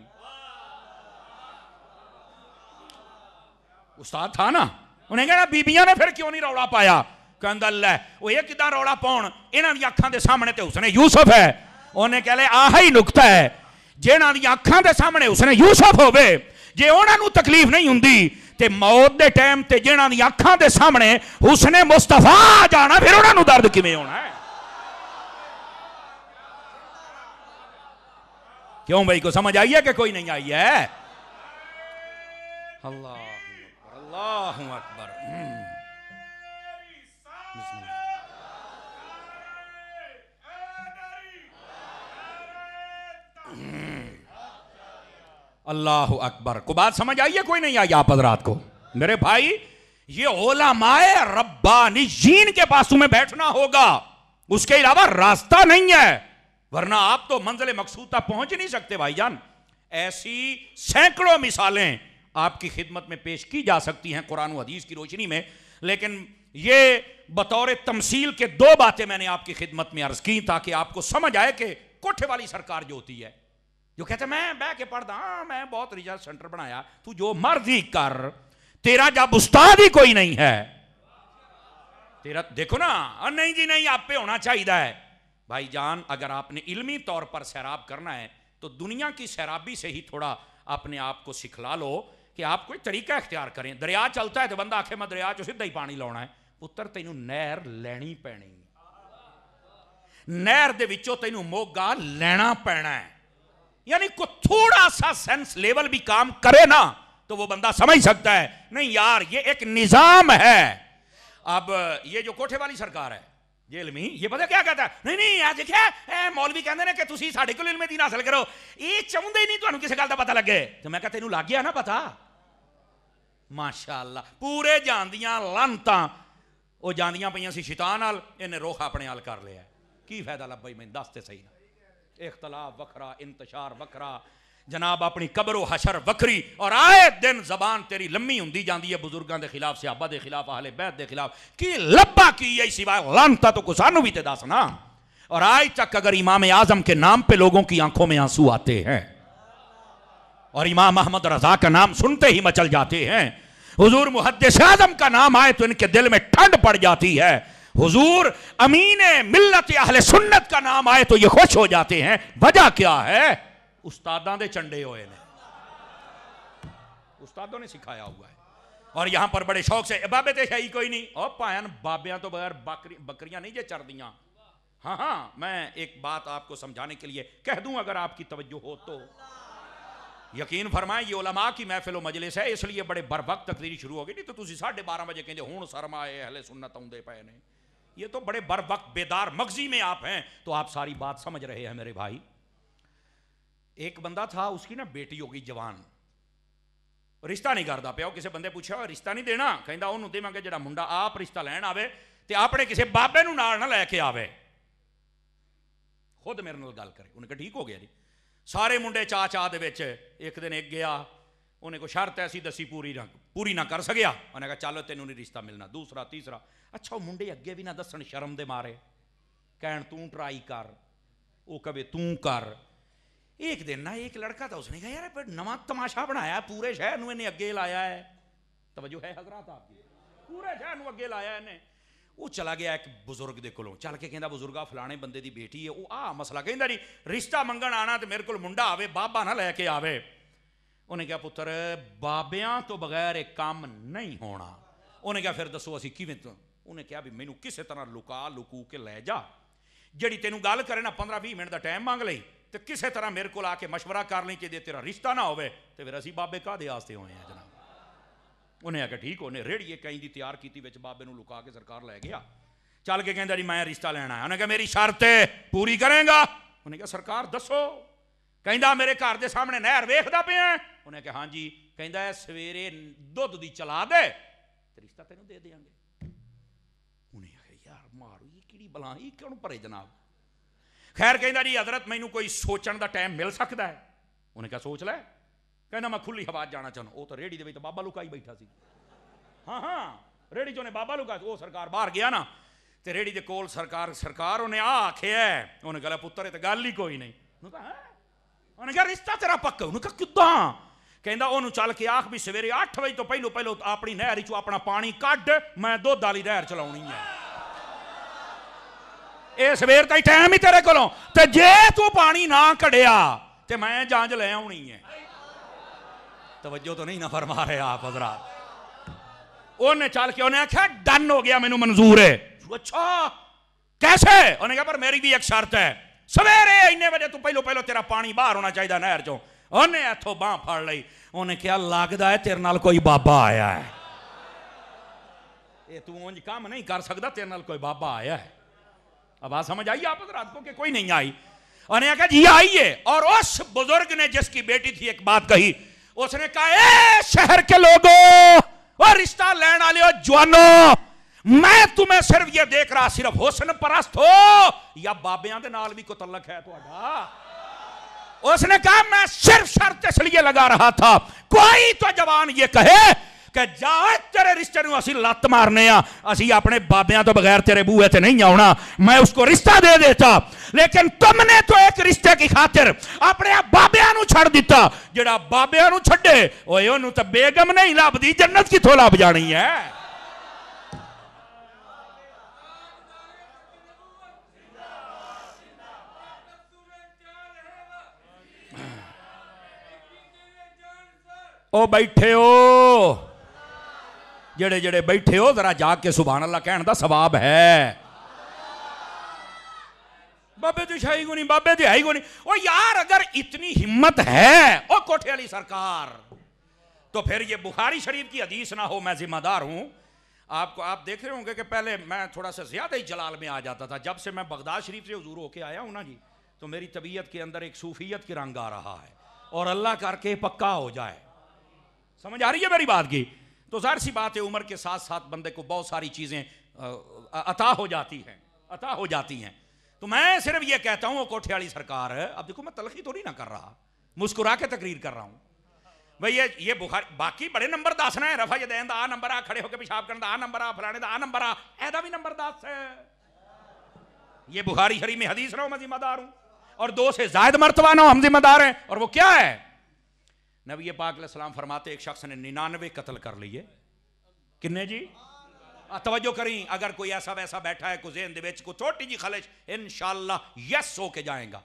उस्ताद था ना उन्हें कहना बीबिया ने फिर क्यों नहीं रौला पाया कल वो ये कि रौला पा इन्हों की अखा के सामने तो उसने यूसुफ है उन्हें कह लिया आह ही नुकता है जिन्हों के सामने उसने जे उन्होंने तकलीफ नहीं होंगी तो मौत के टाइम से के सामने उसने मुस्तफा जाना फिर उन्होंने दर्द किमें है क्यों भाई को समझ आई है कि कोई नहीं आई है अल्लाह अल्लाह अल्लाह अकबर को बात समझ आई है कोई नहीं आई आप हजरात को मेरे भाई ये ओला माए रब्बानी जीन के पास तुम्हें बैठना होगा उसके अलावा रास्ता नहीं है वरना आप तो मंजिल मकसूद तक पहुंच नहीं सकते भाईजान ऐसी सैकड़ों मिसालें आपकी खिदमत में पेश की जा सकती हैं कुरान हदीस की रोशनी में लेकिन ये बतौर तमसील के दो बातें मैंने आपकी खिदमत में अर्ज की ताकि आपको समझ आए कि कोठे वाली सरकार जो होती है जो कहते मैं बह के पढ़ता हाँ मैं बहुत रिसर्च सेंटर बनाया तू जो मर्जी कर तेरा जब उस्ताद ही कोई नहीं है तेरा देखो ना और नहीं जी नहीं आप पे होना चाहिए है भाई जान अगर आपने इल्मी तौर पर सैराब करना है तो दुनिया की सैराबी से ही थोड़ा अपने आप को सिखला लो कि आप कोई तरीका अख्तियार करें दरिया चलता है तो बंदा आखे मैं दरिया चो सीधा ही पानी लाना है पुत्र तेन नहर लैनी पैनी नहर के तेन मोगा लैना पैना है यानी को थोड़ा सा सेंस लेवल भी काम करे ना तो वो बंदा समझ सकता है नहीं यार ये एक निजाम है अब ये जो कोठे वाली सरकार है जेल में ये पता क्या कहता है नहीं नहीं आज देखिए मौलवी कहते ना कि साढ़े को इल दिन हासिल करो ये चाहते ही नहीं तो किसी गल का पता लगे तो मैं तेन लग गया ना पता माशाला पूरे जान दियां लंत वो जा इन्हें रुख अपने आल कर लिया की फायदा लाभ मैं दसते सही ना इख्तलाफ वखरा इंतशार वखरा जनाब अपनी कबरो हशर वखरी और आए दिन जबान तेरी लम्मी होंगी जाती है बुजुर्गों के खिलाफ सियाबा के खिलाफ आहले बैद के खिलाफ कि लब्बा की यही सिवा लानता तो कुसानू भी ते दस ना और आज तक अगर इमाम आजम के नाम पर लोगों की आंखों में आंसू आते हैं और इमाम अहमद रजा का नाम सुनते ही मचल जाते हैं हजूर मुहदस आजम का नाम आए तो इनके दिल में ठंड पड़ जाती है हुजूर अमीन मिलत अहले सुन्नत का नाम आए तो ये खुश हो जाते हैं वजह क्या है उस्तादा दे चंडे होए ने उस्तादों ने सिखाया हुआ है और यहां पर बड़े शौक से बाबे तो है ही कोई नहीं और पायन बाबिया तो बगैर बकरी बकरियां नहीं जे चर दिया हाँ हाँ मैं एक बात आपको समझाने के लिए कह दूं अगर आपकी तवज्जो हो तो यकीन फरमाएं ये उलमा की महफिलो मजलिस है इसलिए बड़े बरबक तकदीरी शुरू हो गई नहीं तो साढ़े बारह बजे कहें हूँ शर्मा है हले सुन्नत आए ये तो बड़े बर वक्त बेदार मगजी में आप हैं तो आप सारी बात समझ रहे हैं मेरे भाई एक बंदा था उसकी ना बेटी होगी जवान ਰਿਸ਼ਤਾ ਨਹੀਂ ਕਰਦਾ ਪਿਆ ਉਹ ਕਿਸੇ ਬੰਦੇ ਪੁੱਛਿਆ ਰਿਸ਼ਤਾ ਨਹੀਂ ਦੇਣਾ ਕਹਿੰਦਾ ਉਹਨੂੰ ਦੇਵਾਂਗੇ ਜਿਹੜਾ ਮੁੰਡਾ ਆਪ ਰਿਸ਼ਤਾ ਲੈਣ ਆਵੇ ਤੇ ਆਪਣੇ ਕਿਸੇ ਬਾਬੇ ਨੂੰ ਨਾਲ ਨਾ ਲੈ ਕੇ ਆਵੇ ਖੁਦ ਮੇਰੇ ਨਾਲ ਗੱਲ ਕਰੇ ਉਹਨੇ ਕਿਹਾ ਠੀਕ ਹੋ ਗਿਆ ਜੀ ਸਾਰੇ ਮੁੰਡੇ ਚਾਚਾ ਦੇ ਵਿੱਚ ਇੱਕ ਦਿਨ ਇੱਕ ਗਿਆ उन्हें को शर्त ऐसी दसी पूरी ना पूरी ना कर सकिया उन्हें कहा चल तेन नहीं रिश्ता मिलना दूसरा तीसरा अच्छा वो मुंडे अगे भी ना दसन शर्म दे मारे कह तू ट्राई कर वो कवे तू कर एक दिन ना एक लड़का था उसने कहा यार नवा तमाशा बनाया पूरे शहर में इन्हें अगे लाया है तवजो है हजरात आपकी पूरे शहर अगे लाया इन्हें वो चला गया एक बुजुर्ग के कोलों चल के कहता बुजुर्गा फलाने बंदे की बेटी है वह आ मसला कहता नहीं रिश्ता मंगन आना तो मेरे को मुंडा आवे बाबा ना लैके आवे ਉਹਨੇ ਕਿਹਾ ਪੁੱਤਰ ਬਾਬਿਆਂ ਤੋਂ ਬਗੈਰ ਇਹ ਕੰਮ ਨਹੀਂ ਹੋਣਾ ਉਹਨੇ ਕਿਹਾ ਫਿਰ ਦੱਸੋ ਅਸੀਂ ਕਿਵੇਂ ਤੋਂ ਉਹਨੇ ਕਿਹਾ ਵੀ ਮੈਨੂੰ ਕਿਸੇ ਤਰ੍ਹਾਂ ਲੁਕਾ ਲੁਕੂ ਕੇ ਲੈ ਜਾ ਜਿਹੜੀ ਤੈਨੂੰ ਗੱਲ ਕਰੇ ਨਾ 15 20 ਮਿੰਟ ਦਾ ਟਾਈਮ ਮੰਗ ਲਈ ਤੇ ਕਿਸੇ ਤਰ੍ਹਾਂ ਮੇਰੇ ਕੋਲ ਆ ਕੇ مشورہ ਕਰ ਲਈ ਕਿ ਜੇ ਤੇਰਾ ਰਿਸ਼ਤਾ ਨਾ ਹੋਵੇ ਤੇ ਫਿਰ ਅਸੀਂ ਬਾਬੇ ਕਾਦੇ ਆਸਤੇ ਹੋਏ ਆ ਜਨਾਬ ਉਹਨੇ ਆਖਿਆ ਠੀਕ ਉਹਨੇ ਰੇੜੀਏ ਕਈ ਦੀ ਤਿਆਰ ਕੀਤੀ ਵਿੱਚ ਬਾਬੇ ਨੂੰ ਲੁਕਾ ਕੇ ਸਰਕਾਰ ਲੈ ਗਿਆ ਚੱਲ ਕੇ ਕਹਿੰਦਾ ਜੀ ਮੈਂ ਰਿਸ਼ਤਾ ਲੈਣਾ ਹੈ ਉਹਨੇ ਕਿਹਾ ਮੇਰੀ ਸ਼ਰਤ ਹੈ ਪੂਰੀ ਕਰੇਗਾ ਉਹਨੇ ਕਿਹਾ ਸਰਕਾਰ ਦੱਸੋ ਕਹਿੰਦਾ ਮੇਰੇ ਘਰ ਦੇ ਸਾਹਮਣੇ ਨਹਿਰ ਵੇਖਦਾ ਪਿਆ ਉਹਨੇ ਕਿਹਾ ਹਾਂਜੀ ਕਹਿੰਦਾ ਸਵੇਰੇ ਦੁੱਧ ਦੀ ਚਲਾ ਦੇ ਤੇ ਰਿਸ਼ਤਾ ਤੈਨੂੰ ਦੇ ਦੇਾਂਗੇ ਉਹਨੇ ਆਖਿਆ ਯਾਰ ਮਾਰੂ ਇਹ ਕਿਹੜੀ ਬਲਾਈ ਕਿਉਂ ਭਰੇ ਜਨਾਬ ਖੈਰ ਕਹਿੰਦਾ ਜੀ ਹਜ਼ਰਤ ਮੈਨੂੰ ਕੋਈ ਸੋਚਣ ਦਾ ਟਾਈਮ ਮਿਲ ਸਕਦਾ ਹੈ ਉਹਨੇ ਕਿਹਾ ਸੋਚ ਲੈ ਕਹਿੰਦਾ ਮੈਂ ਖੁੱਲੀ ਹਵਾ ਜਾਣਾ ਚਾਹੁੰਦਾ ਉਹ ਤਾਂ ਰੇੜੀ ਦੇ ਵਿੱਚ ਤਾਂ ਬਾਬਾ ਲੁਕਾਈ ਬੈਠਾ ਸੀ ਹਾਂ ਹਾਂ ਰੇੜੀ ਚੋਂ ਨੇ ਬਾਬਾ ਲੁਕਾ ਉਹ ਸਰਕਾਰ ਬਾਹਰ ਗਿਆ ਨਾ ਤੇ ਰੇੜੀ ਦੇ ਕੋਲ ਸਰਕਾਰ ਸਰਕਾਰ ਉਹਨੇ ਆ ਆਖਿਆ ਉਹਨੇ ਕਹਲਾ ਪੁੱਤਰ ਇਹ ਤਾਂ ਗੱਲ ਹੀ ਕੋਈ ਨਹੀਂ ਉਹਨੂੰ ਕਹਾ ਉਹਨੇ ਕਿਹਾ ਰਿਸ਼ਤਾ ਤੇਰਾ ਪੱਕਾ ਉਹਨੂੰ ਕਹਾ ਕਿਦਾਂ ਕਹਿੰਦਾ ਉਹਨੂੰ ਚੱਲ ਕੇ ਆਖ ਵੀ ਸਵੇਰੇ 8 ਵਜੇ ਤੋਂ ਪਹਿਲੋਂ ਪਹਿਲੋਂ ਆਪਣੀ ਨਹਿਰ ਵਿੱਚੋਂ ਆਪਣਾ ਪਾਣੀ ਕੱਢ ਮੈਂ ਦੁੱਧ ਵਾਲੀ ਨਹਿਰ ਚਲਾਉਣੀ ਹੈ ਇਹ ਸਵੇਰ ਤਾਈ ਟਾਈਮ ਹੀ ਤੇਰੇ ਕੋਲੋਂ ਤੇ ਜੇ ਤੂੰ ਪਾਣੀ ਨਾ ਕੜਿਆ ਤੇ ਮੈਂ ਜਾਂਜ ਲੈ ਆਉਣੀ ਹੈ ਤਵੱਜੋ ਤਾਂ ਨਹੀਂ ਨਾ ਫਰਮਾ ਰਹੇ ਆਪ ਹਜ਼ਰਤ ਉਹਨੇ ਚੱਲ ਕੇ ਉਹਨੇ ਆਖਿਆ ਡਨ ਹੋ ਗਿਆ ਮੈਨੂੰ ਮਨਜ਼ੂਰ ਹੈ ਅੱਛਾ कैसे उन्हें कहा पर मेरी भी एक शर्त है सवेरे इन्ने बजे तू पहलो पहलो तेरा पानी बाहर होना चाहिए नहर चो ਉਹਨੇ ਇੱਥੋਂ ਬਾਹ फड़ ली ਉਹਨੇ कहा लगता है तेरे ਨਾਲ ਕੋਈ ਬਾਬਾ ਆਇਆ ਹੈ ये तू उंज काम नहीं कर सकता तेरे नाल कोई बाबा आया है आवाज समझ आई आप रात को कि कोई नहीं आई और कहा जी आइए और उस बुजुर्ग ने जिसकी बेटी थी एक बात कही उसने कहा ए शहर के लोगों और रिश्ता लेने वाले जवानो मैं तुम्हें सिर्फ यह देख रहा सिर्फ हुसन परस्त हो या बाबिया के नाल भी कुतलक तलक है तो उसने कहा मैं सिर्फ शर्त इसलिए लगा रहा था कोई तो जवान ये कहे ਕਿ ਜਾ ਤੇਰੇ ਰਿਸ਼ਤੇ ਨੂੰ ਅਸੀਂ ਲੱਤ ਮਾਰਨੇ ਆ ਅਸੀਂ ਆਪਣੇ ਬਾਬਿਆਂ ਤੋਂ ਬਗੈਰ ਤੇਰੇ ਬੂਹੇ ਤੇ ਨਹੀਂ ਆਉਣਾ ਮੈਂ ਉਸको ਰਿਸ਼ਤਾ ਦੇ ਦਿੱਤਾ ਲੇਕਿਨ ਤੁਮਨੇ ਤੋਂ ਇੱਕ ਰਿਸ਼ਤੇ ਦੀ ਖਾਤਰ ਆਪਣੇ ਬਾਬਿਆਂ ਨੂੰ ਛੱਡ ਦਿੱਤਾ ਜਿਹੜਾ ਬਾਬਿਆਂ ਨੂੰ ਛੱਡੇ ਓਏ ਉਹਨੂੰ ਤਾਂ ਬੇਗਮ ਨਹੀਂ ਲੱਭਦੀ ਜੰਨਤ ਕਿੱਥੋਂ ਲੱਭ ਜਾਣੀ ਹੈ ओ बैठे हो जड़े जड़े बैठे हो जरा जाग के सुबह अल्लाह कहने का सवाब है बाबे तो शाही ही नहीं बाबे तो है ही नहीं ओ यार अगर इतनी हिम्मत है ओ कोठे वाली सरकार तो फिर ये बुखारी शरीफ की अदीस ना हो मैं जिम्मेदार हूं आपको आप देख रहे होंगे कि पहले मैं थोड़ा सा ज़्यादा ही जलाल में आ जाता था जब से मैं बगदाद शरीफ से हजूर होके आया हूं ना जी तो मेरी तबीयत के अंदर एक सूफियत की रंग आ रहा है और अल्लाह करके पक्का हो जाए समझ आ रही है मेरी बात की तो जाहिर सी बात है उम्र के साथ साथ बंदे को बहुत सारी चीज़ें अता हो जाती हैं अता हो जाती हैं तो मैं सिर्फ ये कहता हूं कोठियाली सरकार अब देखो मैं तलखी थोड़ी तो ना कर रहा मुस्कुरा के तकरीर कर रहा हूं भाई ये ये बुखार बाकी बड़े नंबर दास ना है रफा ये दें आ नंबर आ खड़े होकर पेशाब करने आ नंबर आ फलाने आ नंबर आ ऐदा भी नंबर दास है ये बुखारी शरीफ में हदीस रहा हूं मैं जिम्मेदार हूँ और दो से जायद मरतबा ना हम जिम्मेदार हैं और वो क्या है नबी पाक सलाम फरमाते एक शख्स ने निन्यानवे कत्ल कर लिए किन्ने जी तवजो करी अगर कोई ऐसा वैसा बैठा है कुछ को छोटी जी खलिश इन यस हो के जाएगा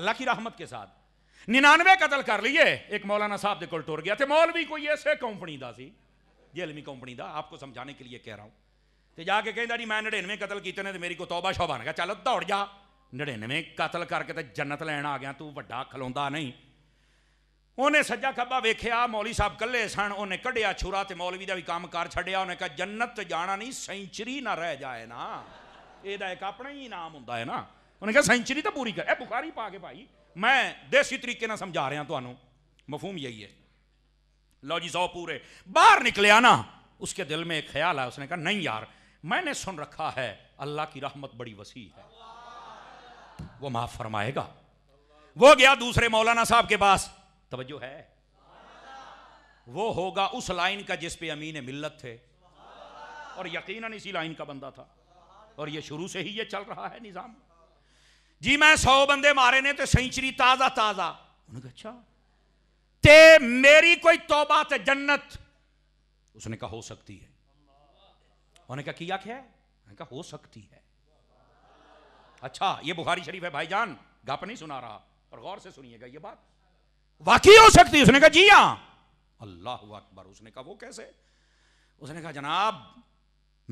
अल्लाह की रहमत के साथ निन्यानवे कतल कर लिए एक मौलाना साहब के कोल टुर गया तो मौलवी कोई ऐसे कंपनी का सी जेलमी कंपनी का आपको समझाने के लिए कह रहा हूँ तो जाके कहता जी मैं नड़िनवे कतल किए ने मेरी को तौबा शौबा ने कहा चल दौड़ जा नड़िनवे कतल करके तो जन्नत लैन आ गया तू वा खलौदा नहीं उन्हें सज्जा खब्बा वेख्या मौली साहब कले सन उन्हें कढ़िया छुरा तो मौलवी का भी काम कार छड़िया उन्हें कहा जन्नत जाना नहीं सेंचुरी ना रह जाए ना यदा एक अपना ही इनाम हों ना उन्हें कहा सेंचुरी तो पूरी कर ए बुखारी पा के भाई मैं देसी तरीके समझा रहा तो मफूम यही है लो जी सौ पूरे बाहर निकलिया ना उसके दिल में एक ख्याल आया उसने कहा नहीं यार मैंने सुन रखा है अल्लाह की रहमत बड़ी वसी है वो माफ फरमाएगा वो गया दूसरे मौलाना साहब के पास तवज्जो है वो होगा उस लाइन का जिस पे अमीन मिल्लत थे और यकीनन इसी लाइन का बंदा था और ये शुरू से ही ये चल रहा है निज़ाम जी मैं सौ बंदे मारे ने तो सेंचुरी ताज़ा ताज़ा उन्होंने कहा अच्छा ते मेरी कोई तोबा ते जन्नत उसने कहा हो सकती है उन्होंने कहा किया क्या है कहा हो सकती है अच्छा ये बुखारी शरीफ है भाईजान गप नहीं सुना रहा और गौर से सुनिएगा ये बात वाकई हो सकती है उसने कहा जी हाँ अल्लाह अकबर उसने कहा वो कैसे उसने कहा जनाब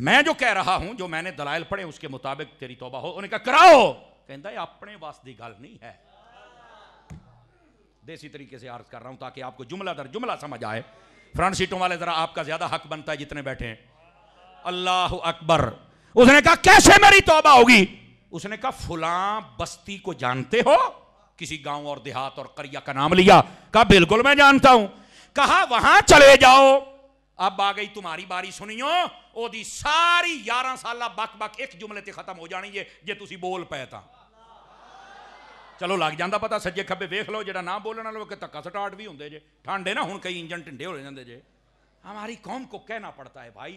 मैं जो कह रहा हूं जो मैंने दलाइल पढ़े उसके मुताबिक तेरी तोबा हो उन्हें कहा कराओ कहता अपने वास की गल नहीं है देसी तरीके से अर्ज कर रहा हूं ताकि आपको जुमला दर जुमला समझ आए फ्रंट सीटों वाले जरा आपका ज्यादा हक बनता है जितने बैठे अल्लाह अकबर उसने कहा कैसे मेरी तोबा होगी उसने कहा फुला बस्ती को जानते हो किसी गांव और देहात और करिया का नाम लिया कहा बिल्कुल मैं जानता हूं कहा वहां चले जाओ अब आ गई तुम्हारी बारी सुनियो ओदी सारी यारह साल बक बक एक जुमले से खत्म हो जानी है जे तुम बोल पे ता ਚਲੋ ਲੱਗ ਜਾਂਦਾ ਪਤਾ ਸੱਜੇ ਖੱਬੇ ਵੇਖ ਲਓ ਜਿਹੜਾ ਨਾ ਬੋਲਣ ਵਾਲਾ ਉਹ ਧੱਕਾ ਸਟਾਰਟ ਵੀ ਹੁੰਦੇ ਜੇ ਠੰਡੇ ना हूँ कई इंजन ढिंडे हो जाते जे हमारी कौम को कहना पड़ता है भाई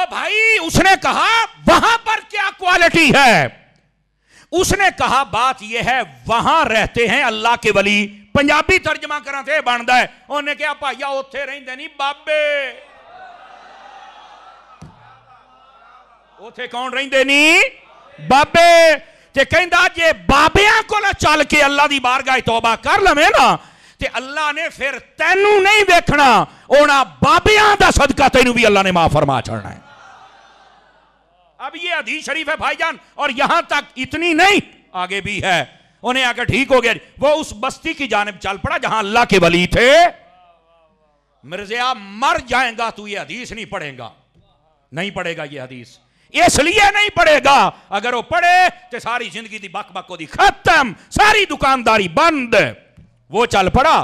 और भाई उसने कहा वहां पर क्या क्वालिटी है उसने कहा बात यह है वहां रहते हैं अल्लाह के वली पंजाबी तर्जमा करा तो यह बनता है उन्हें कहा भाइया उत्थे रेंदे नहीं बाबे उथे कौन रेंदे नहीं बाबे तो कहता जे बाबिया को चल के अल्लाह की बार गाय तौबा कर लवे ना तो अल्लाह ने फिर तेनू नहीं देखना उन्होंने बाबिया का सदका तेन भी अल्लाह ने माफ फरमा चढ़ना है अब ये अधी शरीफ है भाईजान और यहां तक इतनी नहीं आगे भी है उन्हें आकर ठीक हो गया वो उस बस्ती की जानब चल पड़ा जहां अल्लाह के वली थे मिर्जिया मर जाएगा तू ये हदीस नहीं पढ़ेगा नहीं पढ़ेगा ये हदीस इसलिए नहीं पढ़ेगा अगर वो पढ़े तो सारी जिंदगी दी बक बको दी खत्म सारी दुकानदारी बंद वो चल पड़ा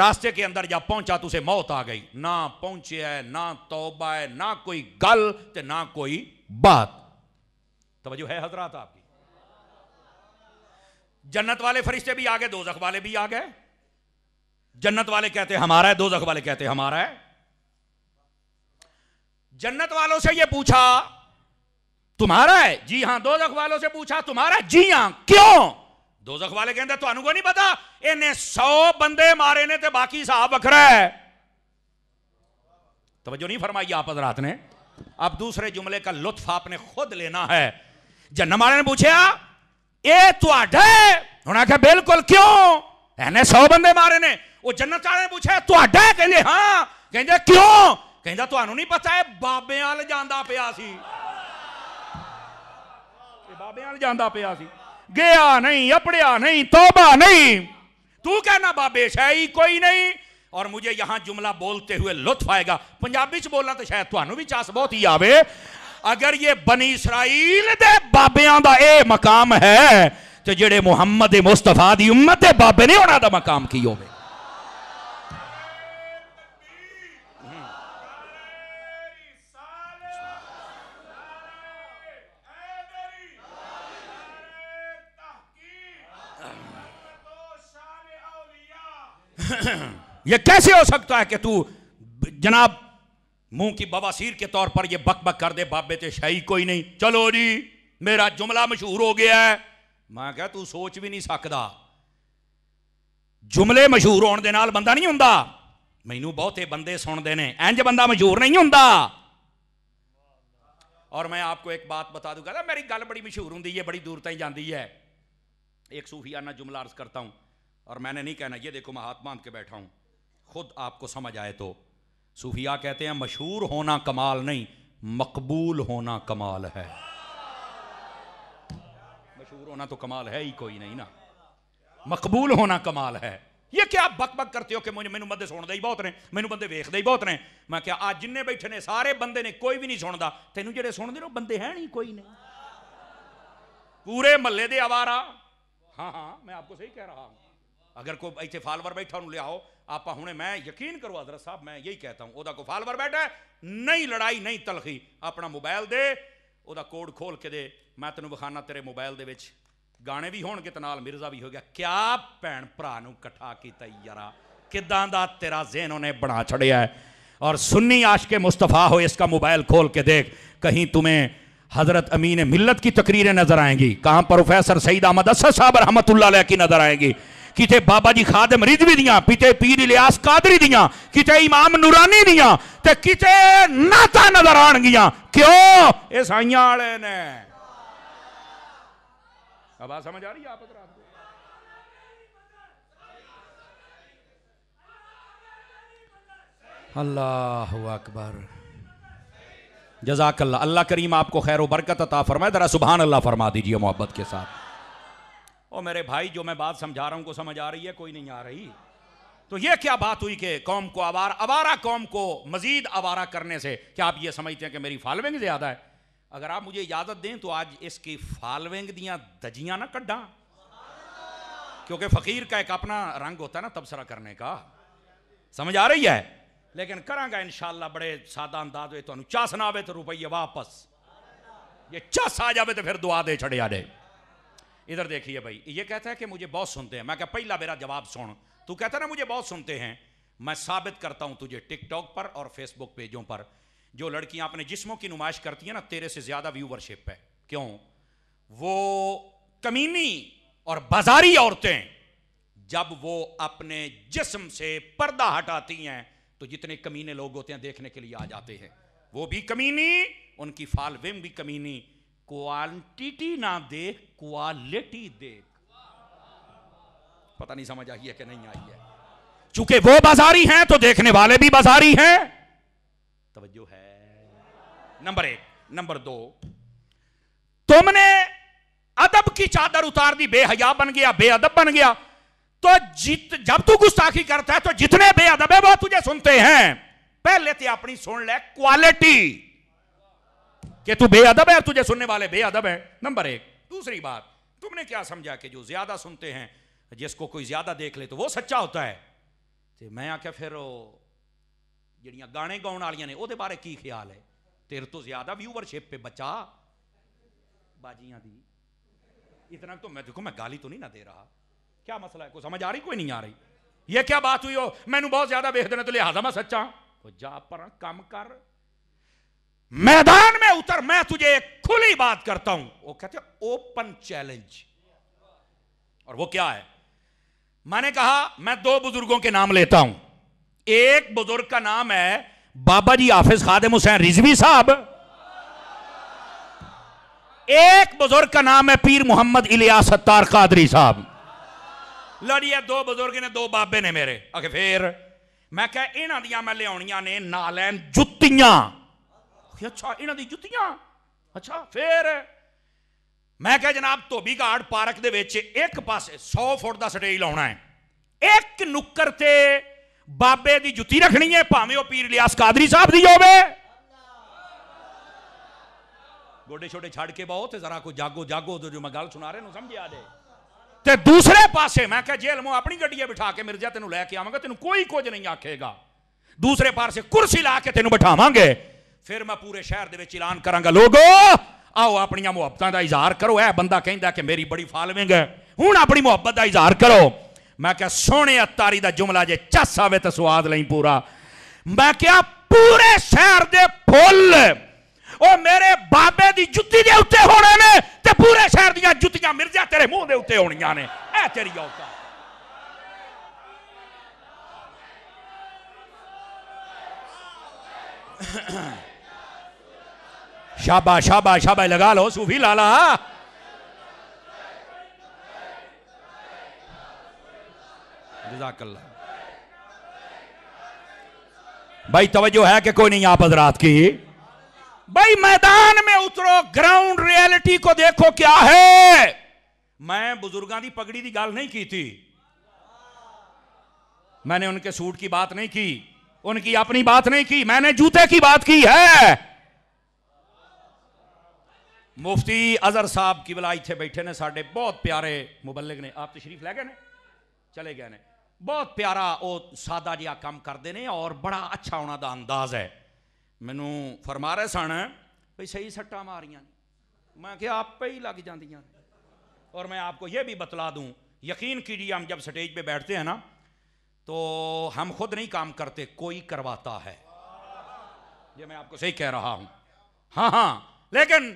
रास्ते के अंदर जब पहुंचा तो उसे मौत आ गई ना पहुंचे है ना तोबा है ना कोई गल ते तो ना कोई बात तो है हजरात आपकी जन्नत वाले फरिश्ते भी आ गए जख वाले भी आ गए जन्नत वाले कहते हमारा है जख वाले कहते हमारा है जन्नत वालों से यह पूछा तुम्हारा है जी हां जख वालों से पूछा तुम्हारा जी हां क्यों जख वाले कहते तो अनुगो नहीं पता इन्हें सौ बंदे मारे ने ते बाकी साहब बखरा है तो नहीं फरमाई आप हजरात ने अब दूसरे जुमले का लुत्फ आपने खुद लेना है जन्नमारे ने पूछा ए तो उन्होंने कहा बिल्कुल क्यों एने सौ बंदे मारे ने वो जन्नत ने पूछा तो कहते हां कहते क्यों कहता तो नहीं पता है बाबे वाल जाना पिया बाबे वाल जाना पिया गया नहीं अपड़िया नहीं तोबा नहीं तू कहना बाबे शाही कोई नहीं और मुझे यहां जुमला बोलते हुए लुत्फ आएगा पंजाबी च बोलना तो शायद तुम्हें भी चास बहुत ही आवे अगर ये बनी इसराइल दे बाबियां दा ए मकाम है तो जेड़े मुहम्मद मुस्तफा दी उम्मत दे बाबे ने उन्हों दा मकाम की हो Ahem. हम्म। यह कैसे हो सकता है कि तू जनाब मुंह की बवासीर के तौर पर यह बक बक कर दे बाबे ते शाही कोई नहीं चलो जी मेरा जुमला मशहूर हो गया है मैं क्या तू सोच भी नहीं सकता जुमले मशहूर होने के बंदा नहीं हों मैनू बहुते बंदे सुनते हैं इंज बंदा मशहूर नहीं हों और मैं आपको एक बात बता दूंगा मेरी गल बड़ी मशहूर होंगी है बड़ी दूर तक जाती है एक सूफियाना जुमला अर्ज करता हूँ और मैंने नहीं कहना ये देखो मैं हाथ बांध के बैठा हूँ खुद आपको समझ आए तो सूफिया कहते हैं मशहूर होना कमाल नहीं मकबूल होना कमाल है मशहूर होना तो कमाल है ही कोई नहीं ना मकबूल होना कमाल है ये क्या आप बक बक करते हो कि मुझे मैनू बंदे सुनते ही बहुत ने मैनू बंदे वेखते ही बहुत ने मैं क्या आज जिन्हें बैठे ने सारे बंदे ने कोई भी नहीं सुनता तेन जो सुन हो बंदे है नहीं कोई नहीं पूरे महल दे आवारा हाँ हाँ मैं आपको सही कह रहा हूं अगर कोई इतने फालवर बैठा उन्होंने लियाओ आप हमने मैं यकीन करो हजरत साहब मैं यही कहता हूँ वह फालवर बैठा नहीं लड़ाई नहीं तलखी अपना मोबाइल दे ਉਹਦਾ ਕੋਡ ਖੋਲ ਕੇ ਦੇ ਮੈਂ ਤੈਨੂੰ ਵਿਖਾਣਾ ਤੇਰੇ ਮੋਬਾਈਲ ਦੇ ਵਿੱਚ ਗਾਣੇ ਵੀ ਹੋਣਗੇ ਤੇ ਨਾਲ ਮਿਰਜ਼ਾ ਵੀ ਹੋ ਗਿਆ ਕਿਆ ਭੈਣ ਭਰਾ ਨੂੰ ਇਕੱਠਾ ਕੀਤਾ ਯਾਰਾ ਕਿਦਾਂ ਦਾ ਤੇਰਾ ਜ਼ੇਨ और सुन्नी आश के मुस्तफ़ा हो इसका मोबाइल खोल के देख कहीं तुम्हें हज़रत अमीन मिल्लत की तकरीरें नज़र आएंगी कहाँ प्रोफेसर सईद अहमद असर साहब रहमत की नज़र आएंगी कितने बाबा जी खादम रिजवी दियां कितने पीर इलियास कादरी दियां कितने इमाम नूरानी दियां ते कितने नाता नजर आन आनगियां क्यों ये साइया वाले ने अब आ समझ आ रही है आप अल्लाह अकबर जजाकल्ला अल्लाह करीम आपको खैर बरकत अता फरमाए जरा सुबहान अल्लाह फरमा दीजिए मोहब्बत के साथ और मेरे भाई जो मैं बात समझा रहा हूं को समझ आ रही है कोई नहीं आ रही तो ये क्या बात हुई कि कौम को आवार आवारा कौम को मजीद आवारा करने से क्या आप ये समझते हैं कि मेरी फॉलोइंग ज़्यादा है अगर आप मुझे इजाज़त दें तो आज इसकी फॉलोइंग दियाँ दजियाँ ना कड्डा क्योंकि फ़कीर का एक अपना रंग होता है ना तबसरा करने का समझ आ रही है लेकिन करांगा इन बड़े सादा अंदाज हुए तो चास ना आवे तो रुपये वापस ये चस आ जाए तो फिर दुआ दे छड़े आ जाए इधर देखिए भाई ये कहता है कि मुझे बहुत सुनते हैं मैं क्या पहला मेरा जवाब सुन तू कहता ना मुझे बहुत सुनते हैं मैं साबित करता हूं तुझे टिकटॉक पर और फेसबुक पेजों पर जो लड़कियां अपने जिस्मों की नुमाइश करती हैं ना तेरे से ज्यादा व्यूवरशिप है क्यों वो कमीनी और बाजारी औरतें जब वो अपने जिस्म से पर्दा हटाती हैं तो जितने कमीने लोग होते हैं देखने के लिए आ जाते हैं वो भी कमीनी उनकी फालविम भी कमीनी क्वांटिटी ना देख क्वालिटी देख पता नहीं समझ आई है कि नहीं आई है चूंकि वो बाजारी हैं तो देखने वाले भी बाजारी हैं तवज्जो है नंबर एक नंबर दो तुमने अदब की चादर उतार दी बेहया बन गया बेअदब बन गया तो जित जब तू गुस्ताखी करता है तो जितने बेअदब है वो तुझे सुनते हैं पहले तो अपनी सुन ले क्वालिटी કે તું બે ادب હેર તુજે સુનને વાલે બે ادب હે નંબર 1 બીજી બાત તુમને ક્યા સમજા કે જો જ્યાદા સુનતે હે जिसको कोई જ્યાદા દેખ લે તો વો સચ સા હોતા હે તે મેં આખે ફેર ઓ જડીયા ગીણે ગાવણ આલિયાને ઓતે બારે કી ખ્યાલ હે તેર તો જ્યાદા વ્યૂઅરશિપ પે બચા બાજીયા દી ઇતના તો મેં દેખો મેં ગાળી તો ની ના દે રહા ક્યા મસલા હે કુછ સમજ આ રહી કોઈ ની આ રહી યે ક્યા બાત હુઈ ઓ મેનુ બહોત જ્યાદા બેહદનત લેહાજા મે સચા ઓ જા પર કામ કર मैदान में उतर मैं तुझे एक खुली बात करता हूं वो कहते ओपन चैलेंज और वो क्या है मैंने कहा मैं दो बुजुर्गों के नाम लेता हूं एक बुजुर्ग का नाम है बाबा जी हाफिज खादिम हुसैन रिजवी साहब एक बुजुर्ग का नाम है पीर मोहम्मद इलिया सत्तार कादरी साहब लड़िए दो बुजुर्ग ने दो बाबे ने मेरे अगे फिर मैं क्या इन्हों दिया मैं लिया ने नालैन जुत्तियां ਅੱਛਾ ਇਹਨਾਂ ਦੀ ਜੁੱਤੀਆਂ ਅੱਛਾ ਫੇਰ ਮੈਂ ਕਿਹਾ ਜਨਾਬ ਧੋਬੀ ਘਾੜ ਪਾਰਕ ਦੇ ਵਿੱਚ ਇੱਕ ਪਾਸੇ 100 ਫੁੱਟ ਦਾ ਸਟੇਜ ਲਾਉਣਾ ਹੈ ਇੱਕ ਨੁੱਕਰ ਤੇ ਬਾਬੇ ਦੀ ਜੁੱਤੀ ਰੱਖਣੀ ਹੈ ਭਾਵੇਂ ਉਹ ਪੀਰ ਲਿਆਸ ਕਾਦਰੀ ਸਾਹਿਬ ਦੀ ਹੋਵੇ ਗੋਡੇ ਛੋਡੇ ਛੱਡ ਕੇ ਬਹੁਤ ਤੇ ਜ਼ਰਾ ਕੋ ਜਾਗੋ ਜਾਗੋ ਜੋ ਮੈਂ ਗੱਲ ਸੁਣਾ ਰਿਹਾ ਨੂੰ ਸਮਝ ਆ ਜੇ ਤੇ ਦੂਸਰੇ ਪਾਸੇ ਮੈਂ ਕਿਹਾ ਜੇਲਮੋ ਆਪਣੀ ਗੱਡੀਏ ਬਿਠਾ ਕੇ ਮਿਰਜ਼ਾ ਤੈਨੂੰ ਲੈ ਕੇ ਆਵਾਂਗਾ ਤੈਨੂੰ ਕੋਈ ਕੁਝ ਨਹੀਂ ਆਖੇਗਾ ਦੂਸਰੇ ਪਾਸੇ ਕੁਰਸੀ ਲਾ ਕੇ ਤੈਨੂੰ ਬਿਠਾਵਾਂਗੇ फिर मैं पूरे शहर ऐलान करा लोग आओ अपनिया मुहब्बत का इजहार करो यह बंदा कहता कि मेरी बड़ी फॉलोविंग है हूँ अपनी मुहब्बत का इजहार करो मैं क्या सोने अतारी का जुमला जे झस आवे तो सुद नहीं पूरा मैं क्या पूरे शहर के फुल वो मेरे बाबे की जुत्ती के उत्ते होने ने ते पूरे शहर दुतियां मिर्जा तेरे मुँह के उत्ते होनिया ने यह तेरी औका शाबा शाबा शाबा लगा लो सूफी लाला जजाकल्ला भाई तवज्जो है कि कोई नहीं आप हजरात की भाई मैदान में उतरो ग्राउंड रियलिटी को देखो क्या है मैं बुजुर्गों की पगड़ी की गल नहीं की थी मैंने उनके सूट की बात नहीं की उनकी अपनी बात नहीं की मैंने जूते की बात की है मुफ्ती अजहर साहब की बलाई इतने बैठे ने साडे बहुत प्यारे मुबलिक ने आप तशरीफ लै गए ने चले गए ने बहुत प्यारा वो सादा जहा काम करते हैं और बड़ा अच्छा उन्हों का अंदाज है मैनू फरमा रहे सन भाई सही सट्टा मारिया मैं क्या आप ही लग जा और मैं आपको ये भी बतला दूँ यकीन कीजिए हम जब स्टेज पर बैठते हैं ना तो हम खुद नहीं काम करते कोई करवाता है ये मैं आपको सही कह रहा हूँ हाँ हाँ लेकिन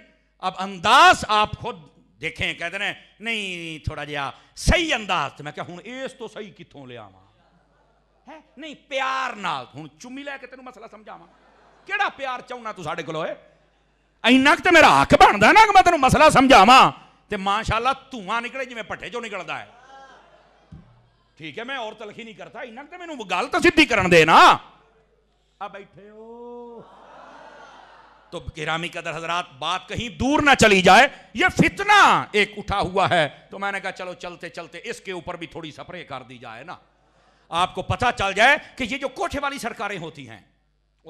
अब अंदाज आप खुद ਦੇਖੇ ਕਹਿੰਦੇ ਨੇ ਨਹੀਂ ਥੋੜਾ ਜਿਹਾ ਸਹੀ ਅੰਦਾਜ਼ ਤੇ ਮੈਂ ਕਿਹਾ ਹੁਣ ਇਸ ਤੋਂ ਸਹੀ ਕਿੱਥੋਂ ਲਿਆਵਾਂ ਹੈ ਨਹੀਂ ਪਿਆਰ ਨਾਲ ਹੁਣ ਚੁੰਮੀ ਲੈ ਕੇ ਤੈਨੂੰ ਮਸਲਾ ਸਮਝਾਵਾਂ ਕਿਹੜਾ ਪਿਆਰ ਚਾਹੁੰਨਾ ਤੂੰ ਸਾਡੇ ਕੋਲ ਓਏ ਇੰਨਾ ਕਿ ਤੇ ਮੇਰਾ ਹੱਕ ਬਣਦਾ ਨਾ ਕਿ ਮੈਂ ਤੈਨੂੰ ਮਸਲਾ ਸਮਝਾਵਾਂ ਤੇ ਮਾਸ਼ਾਅੱਲਾ ਧੂਆਂ ਨਿਕਲੇ ਜਿਵੇਂ ਪੱਠੇ ਚੋਂ ਨਿਕਲਦਾ ਹੈ ਠੀਕ ਹੈ ਮੈਂ ਔਰ ਤਲਖੀ ਨਹੀਂ ਕਰਦਾ ਇੰਨਾ ਕਿ ਤੇ ਮੈਨੂੰ ਗੱਲ ਤਾਂ ਸਿੱਧੀ ਕਰਨ ਦੇ ਨਾ ਆ ਬੈਠੇ ਹੋ तो गिरामी कदर हजरात बात कहीं दूर ना चली जाए ये फितना एक उठा हुआ है तो मैंने कहा चलो चलते चलते इसके ऊपर भी थोड़ी सप्रे कर दी जाए ना आपको पता चल जाए कि ये जो कोठे वाली सरकारें होती हैं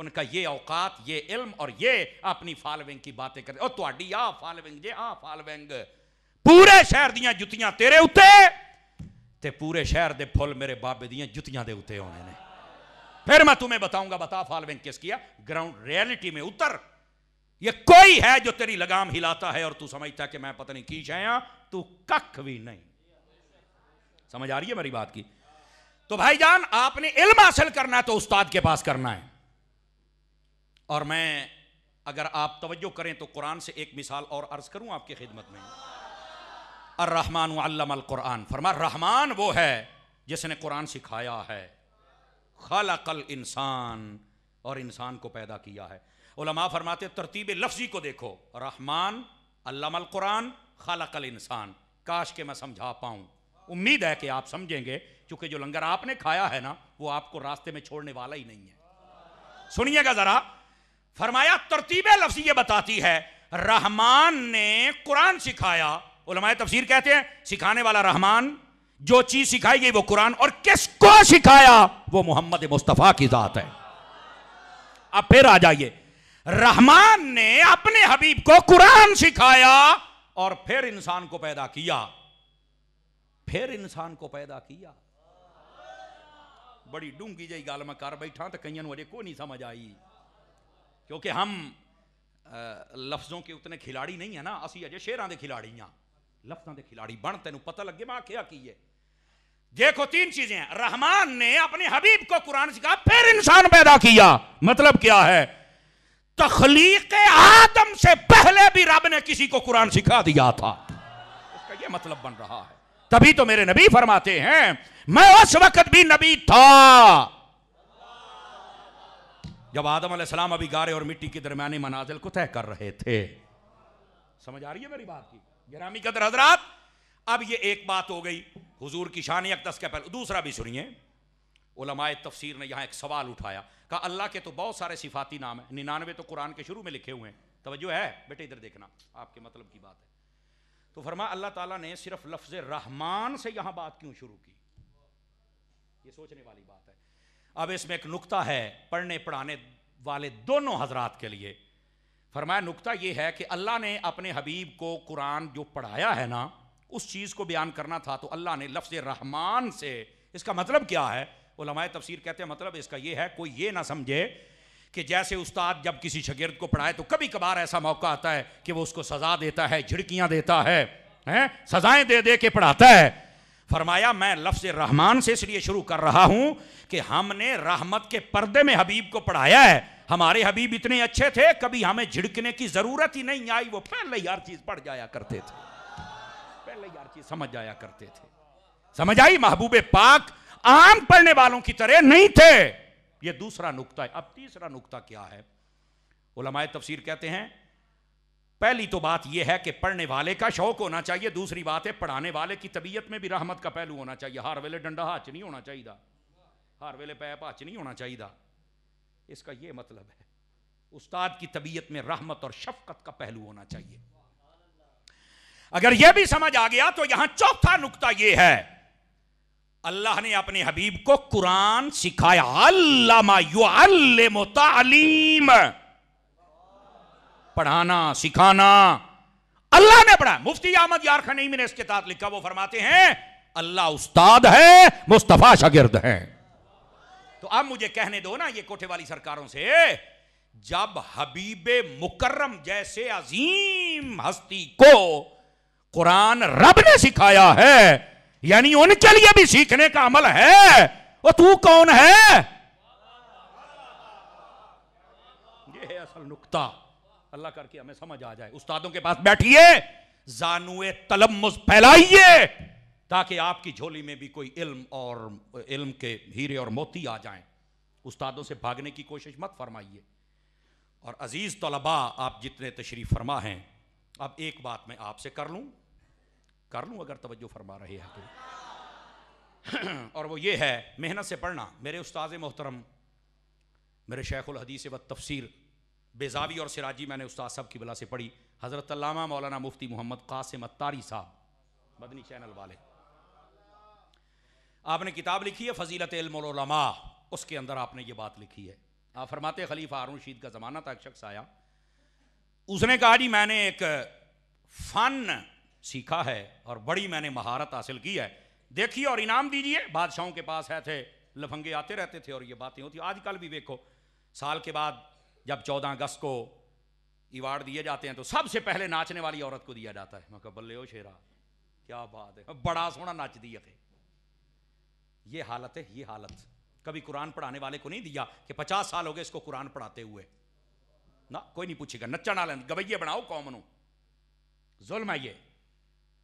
उनका ये औकात ये इल्म और ये अपनी फालविंग की बातें करते और थोड़ी आ फालविंग जे आ फालविंग पूरे शहर दियां जुतियां तेरे उत्ते ते पूरे शहर दे फुल मेरे बाबे दियां जुतियां दे उत्ते होने ने फिर मैं तुम्हें बताऊंगा बता फालविंग किस किया ग्राउंड रियलिटी में उतर ये कोई है जो तेरी लगाम हिलाता है और तू समझता है कि मैं पता नहीं की है हाँ? तू कख भी नहीं समझ आ रही है मेरी बात की तो भाईजान आपने इल्म हासिल करना है तो उस्ताद के पास करना है और मैं अगर आप तवज्जो करें तो कुरान से एक मिसाल और अर्ज करूं आपकी खिदमत में अर रहमान अल कुरान फरमा रहमान वो है जिसने कुरान सिखाया है खलकल इंसान और इंसान को पैदा किया है उलमा फरमाते तरतीब लफ्जी को देखो रहमान अल्लामल कुरान खालकल इंसान काश के मैं समझा पाऊं उम्मीद है कि आप समझेंगे क्योंकि जो लंगर आपने खाया है ना वो आपको रास्ते में छोड़ने वाला ही नहीं है सुनिएगा जरा फरमाया तरतीब लफ्जी ये बताती है रहमान ने कुरान सिखाया उलमाए तफसीर कहते हैं सिखाने वाला रहमान जो चीज सिखाई गई वो कुरान और किसको सिखाया वो मोहम्मद मुस्तफ़ा की जात है अब फिर आ जाइए रहमान ने अपने हबीब को कुरान सिखाया और फिर इंसान को पैदा किया फिर इंसान को पैदा किया बड़ी डूंगी जी गाल में कर बैठा तो कईन मुझे को नहीं समझ आई क्योंकि हम लफ्जों के उतने खिलाड़ी नहीं है ना असी अजे शेर के खिलाड़ी हाँ लफ्जों के खिलाड़ी बन तेन पता लगे मैं आख्या की है देखो तीन चीजें रहमान ने अपने हबीब को कुरान सिखा फिर इंसान पैदा किया मतलब क्या है तखलीक आदम से पहले भी रब ने किसी को कुरान सिखा दिया था उसका यह मतलब बन रहा है तभी तो मेरे नबी फरमाते हैं मैं उस वक्त भी नबी था जब आदम सलाम अभी गारे और मिट्टी के दरमियाने मनाजिल को तय कर रहे थे समझ आ रही है मेरी बात की गिरामी कदर हजरात अब ये एक बात हो गई हुजूर की शान अकदस के पहले दूसरा भी सुनिए उलमाए तफसीर ने यहाँ एक सवाल उठाया कहा अल्लाह के तो बहुत सारे सिफाती नाम हैं निन्यानवे तो कुरान के शुरू में लिखे हुए हैं तोज्जो है बेटे इधर देखना आपके मतलब की बात है तो फरमा अल्लाह ताला ने सिर्फ लफ्ज़ रहमान से यहाँ बात क्यों शुरू की ये सोचने वाली बात है अब इसमें एक नुकता है पढ़ने पढ़ाने वाले दोनों हजरात के लिए फरमाया नुकता ये है कि अल्लाह ने अपने हबीब को कुरान जो पढ़ाया है ना उस चीज़ को बयान करना था तो अल्लाह ने लफ्ज़ रहमान से इसका मतलब क्या है उलमाए तफसीर कहते हैं मतलब इसका यह है कोई ये ना समझे कि जैसे उस्ताद जब किसी शगिर्द को पढ़ाए तो कभी कभार ऐसा मौका आता है कि वो उसको सजा देता है झिड़कियां देता है हैं सजाएं दे दे के पढ़ाता है फरमाया मैं लफ्ज़ रहमान से इसलिए शुरू कर रहा हूं कि हमने रहमत के पर्दे में हबीब को पढ़ाया है हमारे हबीब इतने अच्छे थे कभी हमें झिड़कने की ज़रूरत ही नहीं आई वो पहले ही हर चीज़ पढ़ जाया करते थे पहले ही हर चीज़ समझ जाया करते थे समझ आई महबूब पाक आम पढ़ने वालों की तरह नहीं थे यह दूसरा नुकता है अब तीसरा नुकता क्या है उलमाए तफसीर कहते हैं पहली तो बात यह है कि पढ़ने वाले का शौक होना चाहिए दूसरी बात है पढ़ाने वाले की तबीयत में भी रहमत का पहलू होना चाहिए हर वेले डंडा हाच नहीं होना चाहिए हर वेले पैप हाच नहीं होना चाहिए इसका यह मतलब है उस्ताद की तबीयत में रहमत और शफकत का पहलू होना चाहिए अगर यह भी समझ आ गया तो यहां चौथा नुकता यह है अल्लाह ने अपने हबीब को कुरान सिखाया अल्लाम पढ़ाना सिखाना अल्लाह ने पढ़ा मुफ्ती अहमद यार खनीम ने इसके तहत लिखा वो फरमाते हैं अल्लाह उस्ताद है मुस्तफ़ा शागिर्द है तो अब मुझे कहने दो ना ये कोठे वाली सरकारों से जब हबीब मुकर्रम जैसे अजीम हस्ती को कुरान रब ने सिखाया है यानी उनके लिए भी सीखने का अमल है और तू कौन है ये है असल नुकता अल्लाह करके हमें समझ आ जाए उस्तादों के पास बैठिए जानुए तलमुस फैलाइए ताकि आपकी झोली में भी कोई इल्म और इल्म के हीरे और मोती आ जाएं उस्तादों से भागने की कोशिश मत फरमाइए और अज़ीज़ तलबा आप जितने तशरीफ़ फरमा हैं अब एक बात मैं आपसे कर लूं कर लूँ अगर तवज्जो फरमा रहे हैं तो और वो ये है मेहनत से पढ़ना मेरे उस्ताद मोहतरम मेरे शेखुल हदीस व तफसीर बेजावी और सिराजी मैंने उस्ताद साहब की बला से पढ़ी हज़रत अल्लामा मौलाना मुफ्ती मोहम्मद कासिम अतारी साहब मदनी चैनल वाले आपने किताब लिखी है फजीलत इल्मा उसके अंदर आपने ये बात लिखी है आप फरमाते खलीफा हारून रशीद का ज़माना था एक शख्स आया उसने कहा जी मैंने एक फ़न सीखा है और बड़ी मैंने महारत हासिल की है देखिए और इनाम दीजिए बादशाहों के पास है थे लफंगे आते रहते थे और ये बातें होती आजकल भी देखो साल के बाद जब चौदह अगस्त को इवार्ड दिए जाते हैं तो सबसे पहले नाचने वाली औरत को दिया जाता है मैं कहा बल्ले हो शेरा क्या बात है बड़ा सोना नाच दिया थे ये हालत है ये हालत कभी कुरान पढ़ाने वाले को नहीं दिया कि पचास साल हो गए इसको कुरान पढ़ाते हुए ना कोई नहीं पूछेगा नच्चा लें गवैये बनाओ कॉमनों जुल्म है ये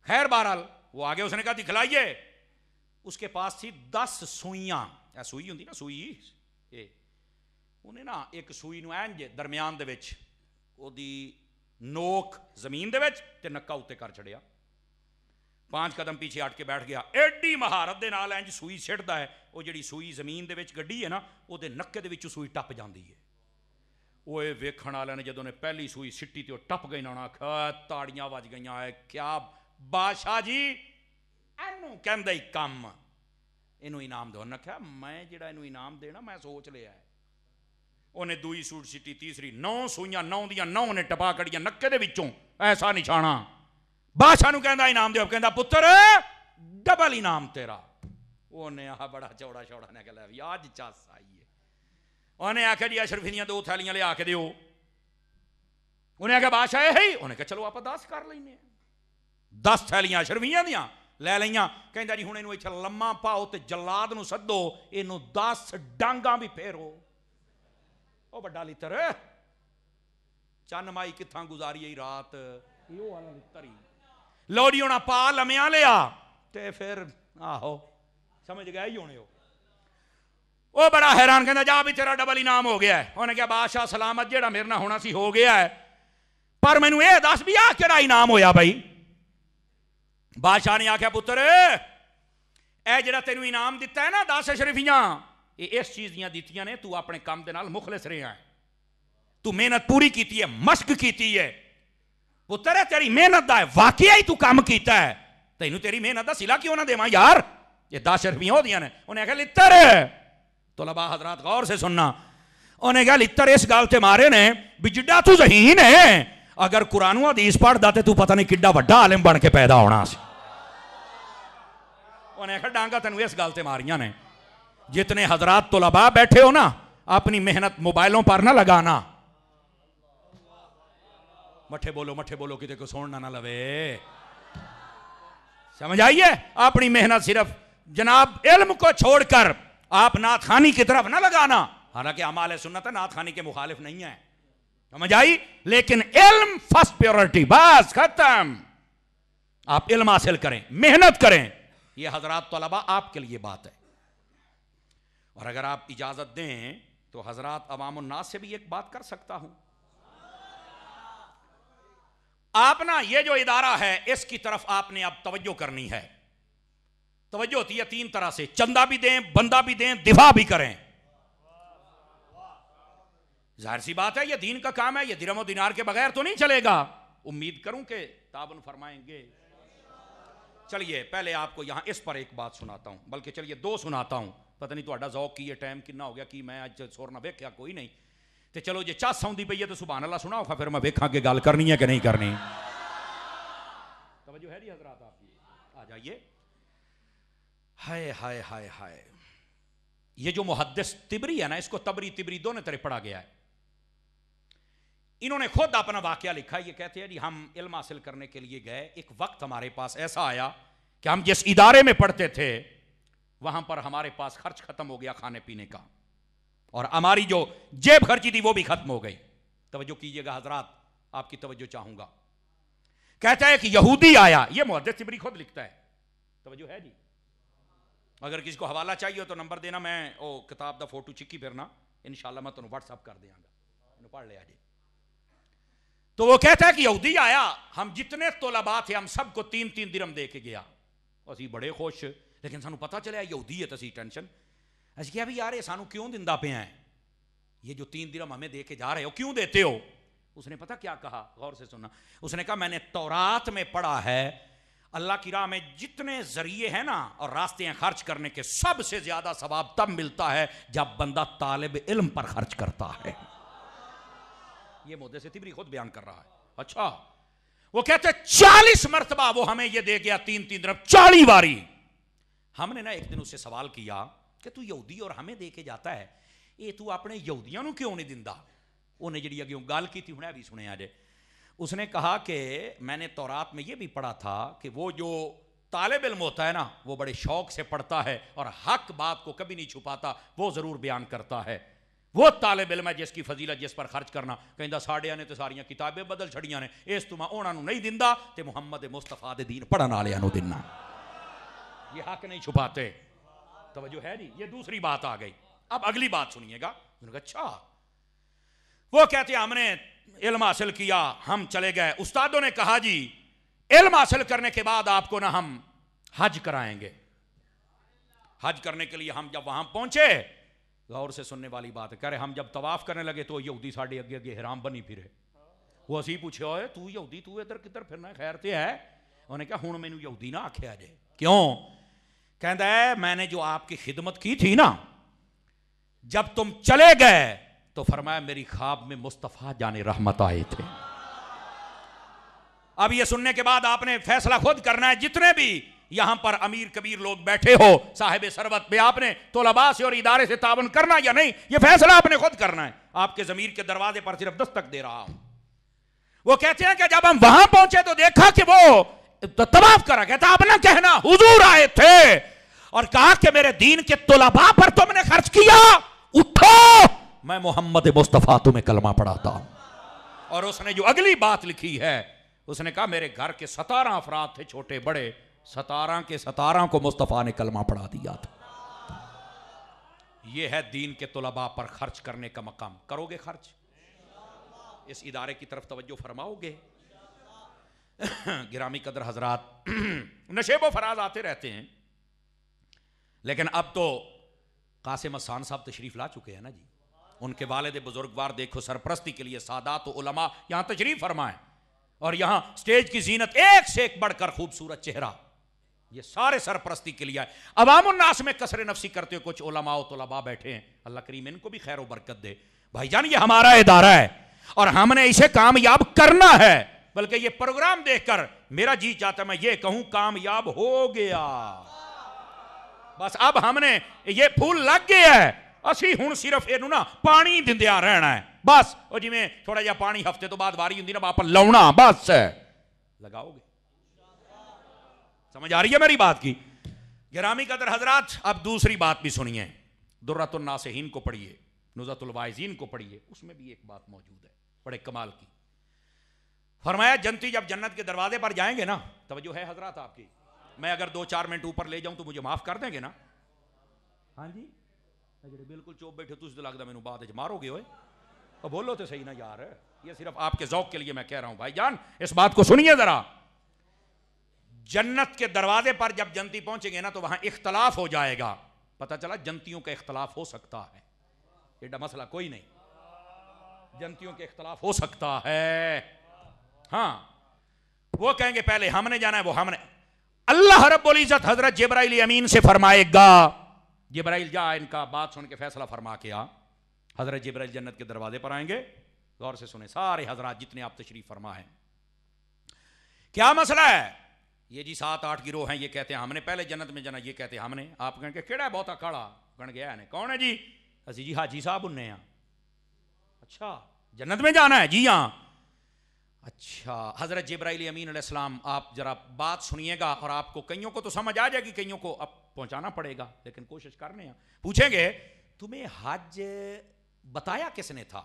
खैर बहरहाल वो आगे उसने कहा दिखलाइए उसके पास थी दस सुइया सुई होंगी ना सुई ये ਉਹਨੇ ਨਾ ਇੱਕ ਸੂਈ ਨੂੰ ਐਂਜ ਦਰਮਿਆਨ ਦੇ ਵਿੱਚ ਉਹਦੀ ਨੋਕ ਜ਼ਮੀਨ ਦੇ ਵਿੱਚ ਤੇ ਨੱਕਾ ਉੱਤੇ ਕਰ ਛੜਿਆ ਪੰਜ ਕਦਮ ਪਿੱਛੇ ਹਟ ਕੇ ਬੈਠ ਗਿਆ ਐਡੀ ਮਹਾਰਤ ਦੇ ਨਾਲ ਇੰਜ ਸੂਈ ਛਿੜਦਾ ਹੈ ਉਹ ਜਿਹੜੀ ਸੂਈ ਜ਼ਮੀਨ ਦੇ ਵਿੱਚ ਗੱਡੀ ਹੈ ਨਾ ਉਹਦੇ ਨੱਕੇ ਦੇ ਵਿੱਚੋਂ ਸੂਈ ਟੱਪ ਜਾਂਦੀ ਹੈ ਉਹ ਇਹ ਵੇਖਣ ਵਾਲਿਆਂ ਨੇ ਜਦੋਂ ਨੇ ਪਹਿਲੀ ਸੂਈ ਸਿੱਟੀ ਤੇ ਉਹ ਟੱਪ ਗਈ ਨਾ ਆਖਿਆ ਤਾੜੀਆਂ ਵੱਜ ਗਈਆਂ ਐ ਕਿਆ ਬਾਦਸ਼ਾਹ ਜੀ ਇਹਨੂੰ ਕਹਿੰਦਾ ਹੀ ਕੰਮ ਇਹਨੂੰ ਇਨਾਮ ਦੋ ਨਾ ਕਿਹਾ ਮੈਂ ਜਿਹੜਾ ਇਹਨੂੰ ਇਨਾਮ ਦੇਣਾ ਮੈਂ ਸੋਚ ਲਿਆ ਉਹਨੇ ਦੂਈ ਸੂਟ ਸਿੱਟੀ ਤੀਸਰੀ ਨੌ ਸੂਈਆਂ ਨੌ ਦੀਆਂ ਨੌ ਨੇ ਟਪਾ ਕੜੀਆਂ ਨੱਕੇ ਦੇ ਵਿੱਚੋਂ ਐਸਾ ਨਿਸ਼ਾਨਾ ਬਾਦਸ਼ਾਹ ਨੂੰ ਕਹਿੰਦਾ ਇਨਾਮ ਦਿਓ ਕਹਿੰਦਾ ਪੁੱਤਰ ਡਬਲ ਇਨਾਮ ਤੇਰਾ ਉਹਨੇ ਆਹ ਬੜਾ ਚੌੜਾ ਛੌੜਾ ਨੇ ਕਹਿੰਦਾ ਵੀ ਅੱਜ ਚੱਸ ਆਈ ਏ ਉਹਨੇ ਆਖਿਆ ਜੀ ਅਸ਼ਰਫੀ ਦੀਆਂ ਦੋ ਥੈਲੀਆਂ ਲਿਆ ਕੇ ਦਿਓ ਉਹਨੇ ਆਖਿਆ ਬਾਦਸ਼ਾਹ ਇਹ ਹੀ ਉਹਨੇ ਕਿਹਾ ਚਲੋ ਆਪਾਂ 10 ਕਰ ਲੈਨੇ ਆ 10 ਥੈਲੀਆਂ ਸ਼ਰਵੀਆਂ ਦੀਆਂ ਲੈ ਲਈਆਂ ਕਹਿੰਦਾ ਜੀ ਹੁਣ ਇਹਨੂੰ ਇੱਥੇ ਲੰਮਾ ਪਾਓ ਤੇ ਜਲਾਦ ਨੂੰ ਸੱਦੋ ਇਹਨੂੰ 10 ਡਾਂਗਾ ਵੀ ਫੇਰੋ ਉਹ ਵੱਡਾ ਲਿੱਤਰ ਚੰਨ ਮਾਈ ਕਿੱਥਾਂ ਗੁਜ਼ਾਰੀਏ ਰਾਤ ਇਹੋ ਵਾਲਾ ਲਿੱਤਰੀ ਲੋ ਜੀ ਹੁਣ ਪਾ ਲਮਿਆਂ ਲਿਆ ਤੇ ਫਿਰ ਆਹੋ ਸਮਝ ਗਿਆ ਹੀ ਹੋਣੇ ਉਹ ਬੜਾ ਹੈਰਾਨ ਕਹਿੰਦਾ ਜਾ ਵੀ ਤੇਰਾ ਡਬਲ ਇਨਾਮ ਹੋ ਗਿਆ ਉਹਨੇ ਕਿਹਾ ਬਾਦਸ਼ਾਹ ਸਲਾਮਤ ਜਿਹੜਾ ਮੇਰੇ ਨਾਲ ਹੋਣਾ ਸੀ ਹੋ ਗਿਆ ਪਰ ਮੈਨੂੰ ਇਹ ਦੱਸ ਵੀ ਆ ਕਿਹੜਾ ਇਨਾਮ ਹੋਇਆ ਭਾਈ बादशाह ने आख्या पुत्र यह जरा तेन इनाम दिता है ना दस शरीफियां इस चीज दियां ने तू अपने काम के मुखलिस रहा है तू मेहनत पूरी की है मश्क की है पुत्र है तेरी मेहनत का वाकई ही तू काम किया है तेन तेरी मेहनत का सिला क्यों ना देव यार ये दस शरीफियां होने ने उन्हें आख्या लित्र तोलाबा हजरात गौर से सुनना उन्हें क्या लित्र इस गल से मारे ने भी जिडा तू जहीन है अगर कुरानू हदीस पढ़ता तो तू पता नहीं कि आलिम बन के पैदा होना से। उन्हें आखिर डांगा तेन इस गलते मारिया ने जितने हजरात लबा बैठे हो ना अपनी मेहनत मोबाइलों पर ना लगाना मठे बोलो मठे बोलो कि सुनना सोना ना लवे समझ आइए अपनी मेहनत सिर्फ जनाब इल्म को छोड़कर आप नाथानी खानी की तरफ ना लगाना हालांकि हमारे सुन्नत नाथ खानी के मुखालिफ नहीं है समझ आई लेकिन इल्म फर्स्ट प्योरिटी बस खत्म आप इल्म हासिल करें मेहनत करें ये हजरात तलबा आपके लिए बात है और अगर आप इजाज़त दें तो हजरत अवामनास से भी एक बात कर सकता हूं आप ना ये जो इदारा है इसकी तरफ आपने अब तवज्जो करनी है तवज्जो होती है तीन तरह से चंदा भी दें बंदा भी दें दिफा भी करें जाहिर सी बात है ये दीन का काम है ये दिरम दिनार के बगैर तो नहीं चलेगा उम्मीद करूं कि ताबन फरमाएंगे चलिए पहले आपको यहाँ इस पर एक बात सुनाता हूँ बल्कि चलिए दो सुनाता हूँ पता नहीं थोड़ा जौक की है टाइम किन्ना हो गया कि मैं अज सुर ना वेख्या कोई नहीं तो चलो जो चस आई है तो सुबह सुना होगा फिर मैं वेखा कि गल करनी है कि नहीं करनी तो है हजरात आपकी आ जाइए हाय हाय हाय हाय ये जो मुहदस तिबरी है ना इसको तबरी तिबरी दोनों तरह पढ़ा गया है इन्होंने खुद अपना वाक्य लिखा ये कहते हैं जी हम इल्म हासिल करने के लिए गए एक वक्त हमारे पास ऐसा आया कि हम जिस इदारे में पढ़ते थे वहां पर हमारे पास खर्च खत्म हो गया खाने पीने का और हमारी जो जेब खर्ची थी वो भी खत्म हो गई तवज्जो कीजिएगा हजरात आपकी तवज्जो चाहूंगा कहता है कि यहूदी आया ये मुहदस सिबरी खुद लिखता है तवज्जो है जी अगर किसी को हवाला चाहिए तो नंबर देना मैं ओ किताब का फोटो चिक्की फिरना इन मैं तुम्हें व्हाट्सअप कर देंगे पढ़ लिया जी तो वो कहता है कि यहूदी आया हम जितने तोलाबा थे हम सबको तीन तीन दिरम दे के गया तो असी बड़े खुश लेकिन सू पता चलिया यहूदी है तो अभी टेंशन अस क्या भी यार ये सानू क्यों दिता पे हैं ये जो तीन दिरम हमें दे के जा रहे हो क्यों देते हो उसने पता क्या कहा गौर से सुनना उसने कहा मैंने तोरात में पढ़ा है अल्लाह की राह में जितने जरिए हैं ना और रास्ते हैं खर्च करने के सबसे ज्यादा सवाब तब मिलता है जब बंदा तालब इल्म पर खर्च करता है ये मुद्दे से तिबरी खुद बयान कर रहा है अच्छा वो कहते चालीस मरतबा वो हमें ये दे गया तीन तीन तरफ चाली बारी हमने ना एक दिन उससे सवाल किया कि तू यहूदी और हमें दे के जाता है ये तू अपने यहूदियों क्यों नहीं दिता उन्हें जी अगे गाल की हमने अभी सुने आज उसने कहा कि मैंने तौरात में ये भी पढ़ा था कि वो जो तालब इल्म होता है ना वो बड़े शौक से पढ़ता है और हक बात को कभी नहीं छुपाता वो ज़रूर बयान करता है वो तालब इलम है जिसकी फजीलत जिस पर खर्च करना कहता साढ़िया ने तो सारिया किताबें बदल छड़िया ने इस तू मैं उन्होंने नहीं दिता तो मुहम्मद मुस्तफा दे दीन पढ़न आलिया दिना ये हक नहीं छुपाते तोजो है नहीं ये दूसरी बात आ गई अब अगली बात सुनिएगा अच्छा वो कहते हमने इल्म हासिल किया हम चले गए उस्तादों ने कहा जी इल्म हासिल करने के बाद आपको ना हम हज कराएंगे हज करने के लिए हम जब वहां पहुंचे गौर से सुनने वाली बात है कह रहे हम जब तवाफ करने लगे तो यहूदी साढ़े अगे अगे हराम बनी फिरे वो असी पूछे हो तू यहूदी तू इधर किधर फिरना खैर तो है उन्हें क्या हूँ मैंने यहूदी ना आख्या जे क्यों कहता है मैंने जो आपकी खिदमत की थी ना जब तुम चले गए तो फरमाया मेरी ख्वाब में मुस्तफ़ा जाने रहमत आए थे अब ये सुनने के बाद आपने फैसला खुद करना है जितने भी यहां पर अमीर कबीर लोग बैठे हो साहेब सरबत पे आपने तोलाबा से और इदारे से तावन करना या नहीं यह फैसला आपने खुद करना है आपके जमीर के दरवाजे पर सिर्फ दस्तक दे रहा हूं वो कहते हैं कि जब हम वहां पहुंचे तो देखा कि वो तबाफ तो करा कहता अपना कहना हुजूर आए थे और कहा कि मेरे दीन के तोलबा पर तुमने खर्च किया उठो मैं मोहम्मद मुस्तफ़ा तुम्हें कलमा पढ़ाता हूं और उसने जो अगली बात लिखी है उसने कहा मेरे घर के सतारह अफराद थे छोटे बड़े सतारा के सतारा को मुस्तफ़ा ने कलमा पढ़ा दिया था यह है दीन के तलबा पर खर्च करने का मकाम करोगे खर्च इस इदारे की तरफ तवज्जो फरमाओगे गिरामी कदर हजरात नशेब फराज आते रहते हैं लेकिन अब तो कासिम असान साहब तशरीफ ला चुके हैं ना जी उनके वालद बुजुर्गवार देखो सरप्रस्ती के लिए सादा तो उलमा यहां तशरीफ फरमाए और यहां स्टेज की जीनत एक से एक बढ़कर खूबसूरत चेहरा ये सारे सरपरस्ती के लिए आए अवामनास में कसरे नफसी करते हुए कुछ ओलमाओ लबा बैठे हैं अल्लाह करीम इनको भी खैर बरकत दे भाई जान ये हमारा इदारा है और हमने इसे कामयाब करना है बल्कि ये प्रोग्राम देखकर मेरा जी चाहता मैं ये कहूं कामयाब हो गया बस अब हमने ये फूल लग गया है ਅਸੀਂ हूं सिर्फ इन ना पानी दिद्या रहना है बस और ਜਿਵੇਂ थोड़ा ਜਿਹਾ पानी हफ्ते तो बाद ਵਾਰੀ होंगी ना ਆਪਾਂ लाना बस लगाओगे समझ आ रही है मेरी बात की गिरामी कदर हजरात अब दूसरी बात भी सुनिए दुर्रतुलनासहीन को पढ़िए नुजतुलवाजीन को पढ़िए उसमें भी एक बात मौजूद है बड़े कमाल की फरमाया जनती जब जन्नत के दरवाजे पर जाएंगे ना तवज्जो है हजरात आपकी मैं अगर दो चार मिनट ऊपर ले जाऊं तो मुझे माफ कर देंगे ना हाँ जी बिल्कुल चुप बैठे तुझे तो लगता मैंने बाद मारोगे हो बोलो तो सही ना यार ये सिर्फ आपके जौक के लिए मैं कह रहा हूं भाई जान इस बात को सुनिए जरा जन्नत के दरवाजे पर जब जंती पहुंचेंगे ना तो वहां इख्तलाफ हो जाएगा पता चला जनतियों का इख्तलाफ हो सकता है एडा मसला कोई नहीं जनतियों के इख्तलाफ हो सकता है हाँ वो कहेंगे पहले हमने जाना है वो हमने अल्लाह रब्बुल इज़्ज़त हजरत जबराइल अमीन से फरमाएगा जबराइल जा इनका बात सुन के फैसला फरमा के आ हजरत जबराइल जन्नत के दरवाजे पर आएंगे गौर से सुने सारे हजरात जितने आप तशरीफ फरमा है क्या मसला है ये जी सात आठ गिरोह हैं ये कहते हैं हमने पहले जन्नत में जाना ये कहते हैं हमने आप के केड़ा बहुत अखाड़ा गण गया है कौन है जी असी जी हाजी साहब उनने यहाँ अच्छा जन्नत में जाना है जी हाँ अच्छा हज़रत जब्राइल अमीन अलैहिस्सलाम आप ज़रा बात सुनिएगा और आपको कईयों को तो समझ आ जाएगी कईयों को अब पहुंचाना पड़ेगा लेकिन कोशिश करने पूछेंगे तुम्हें हज बताया किसने था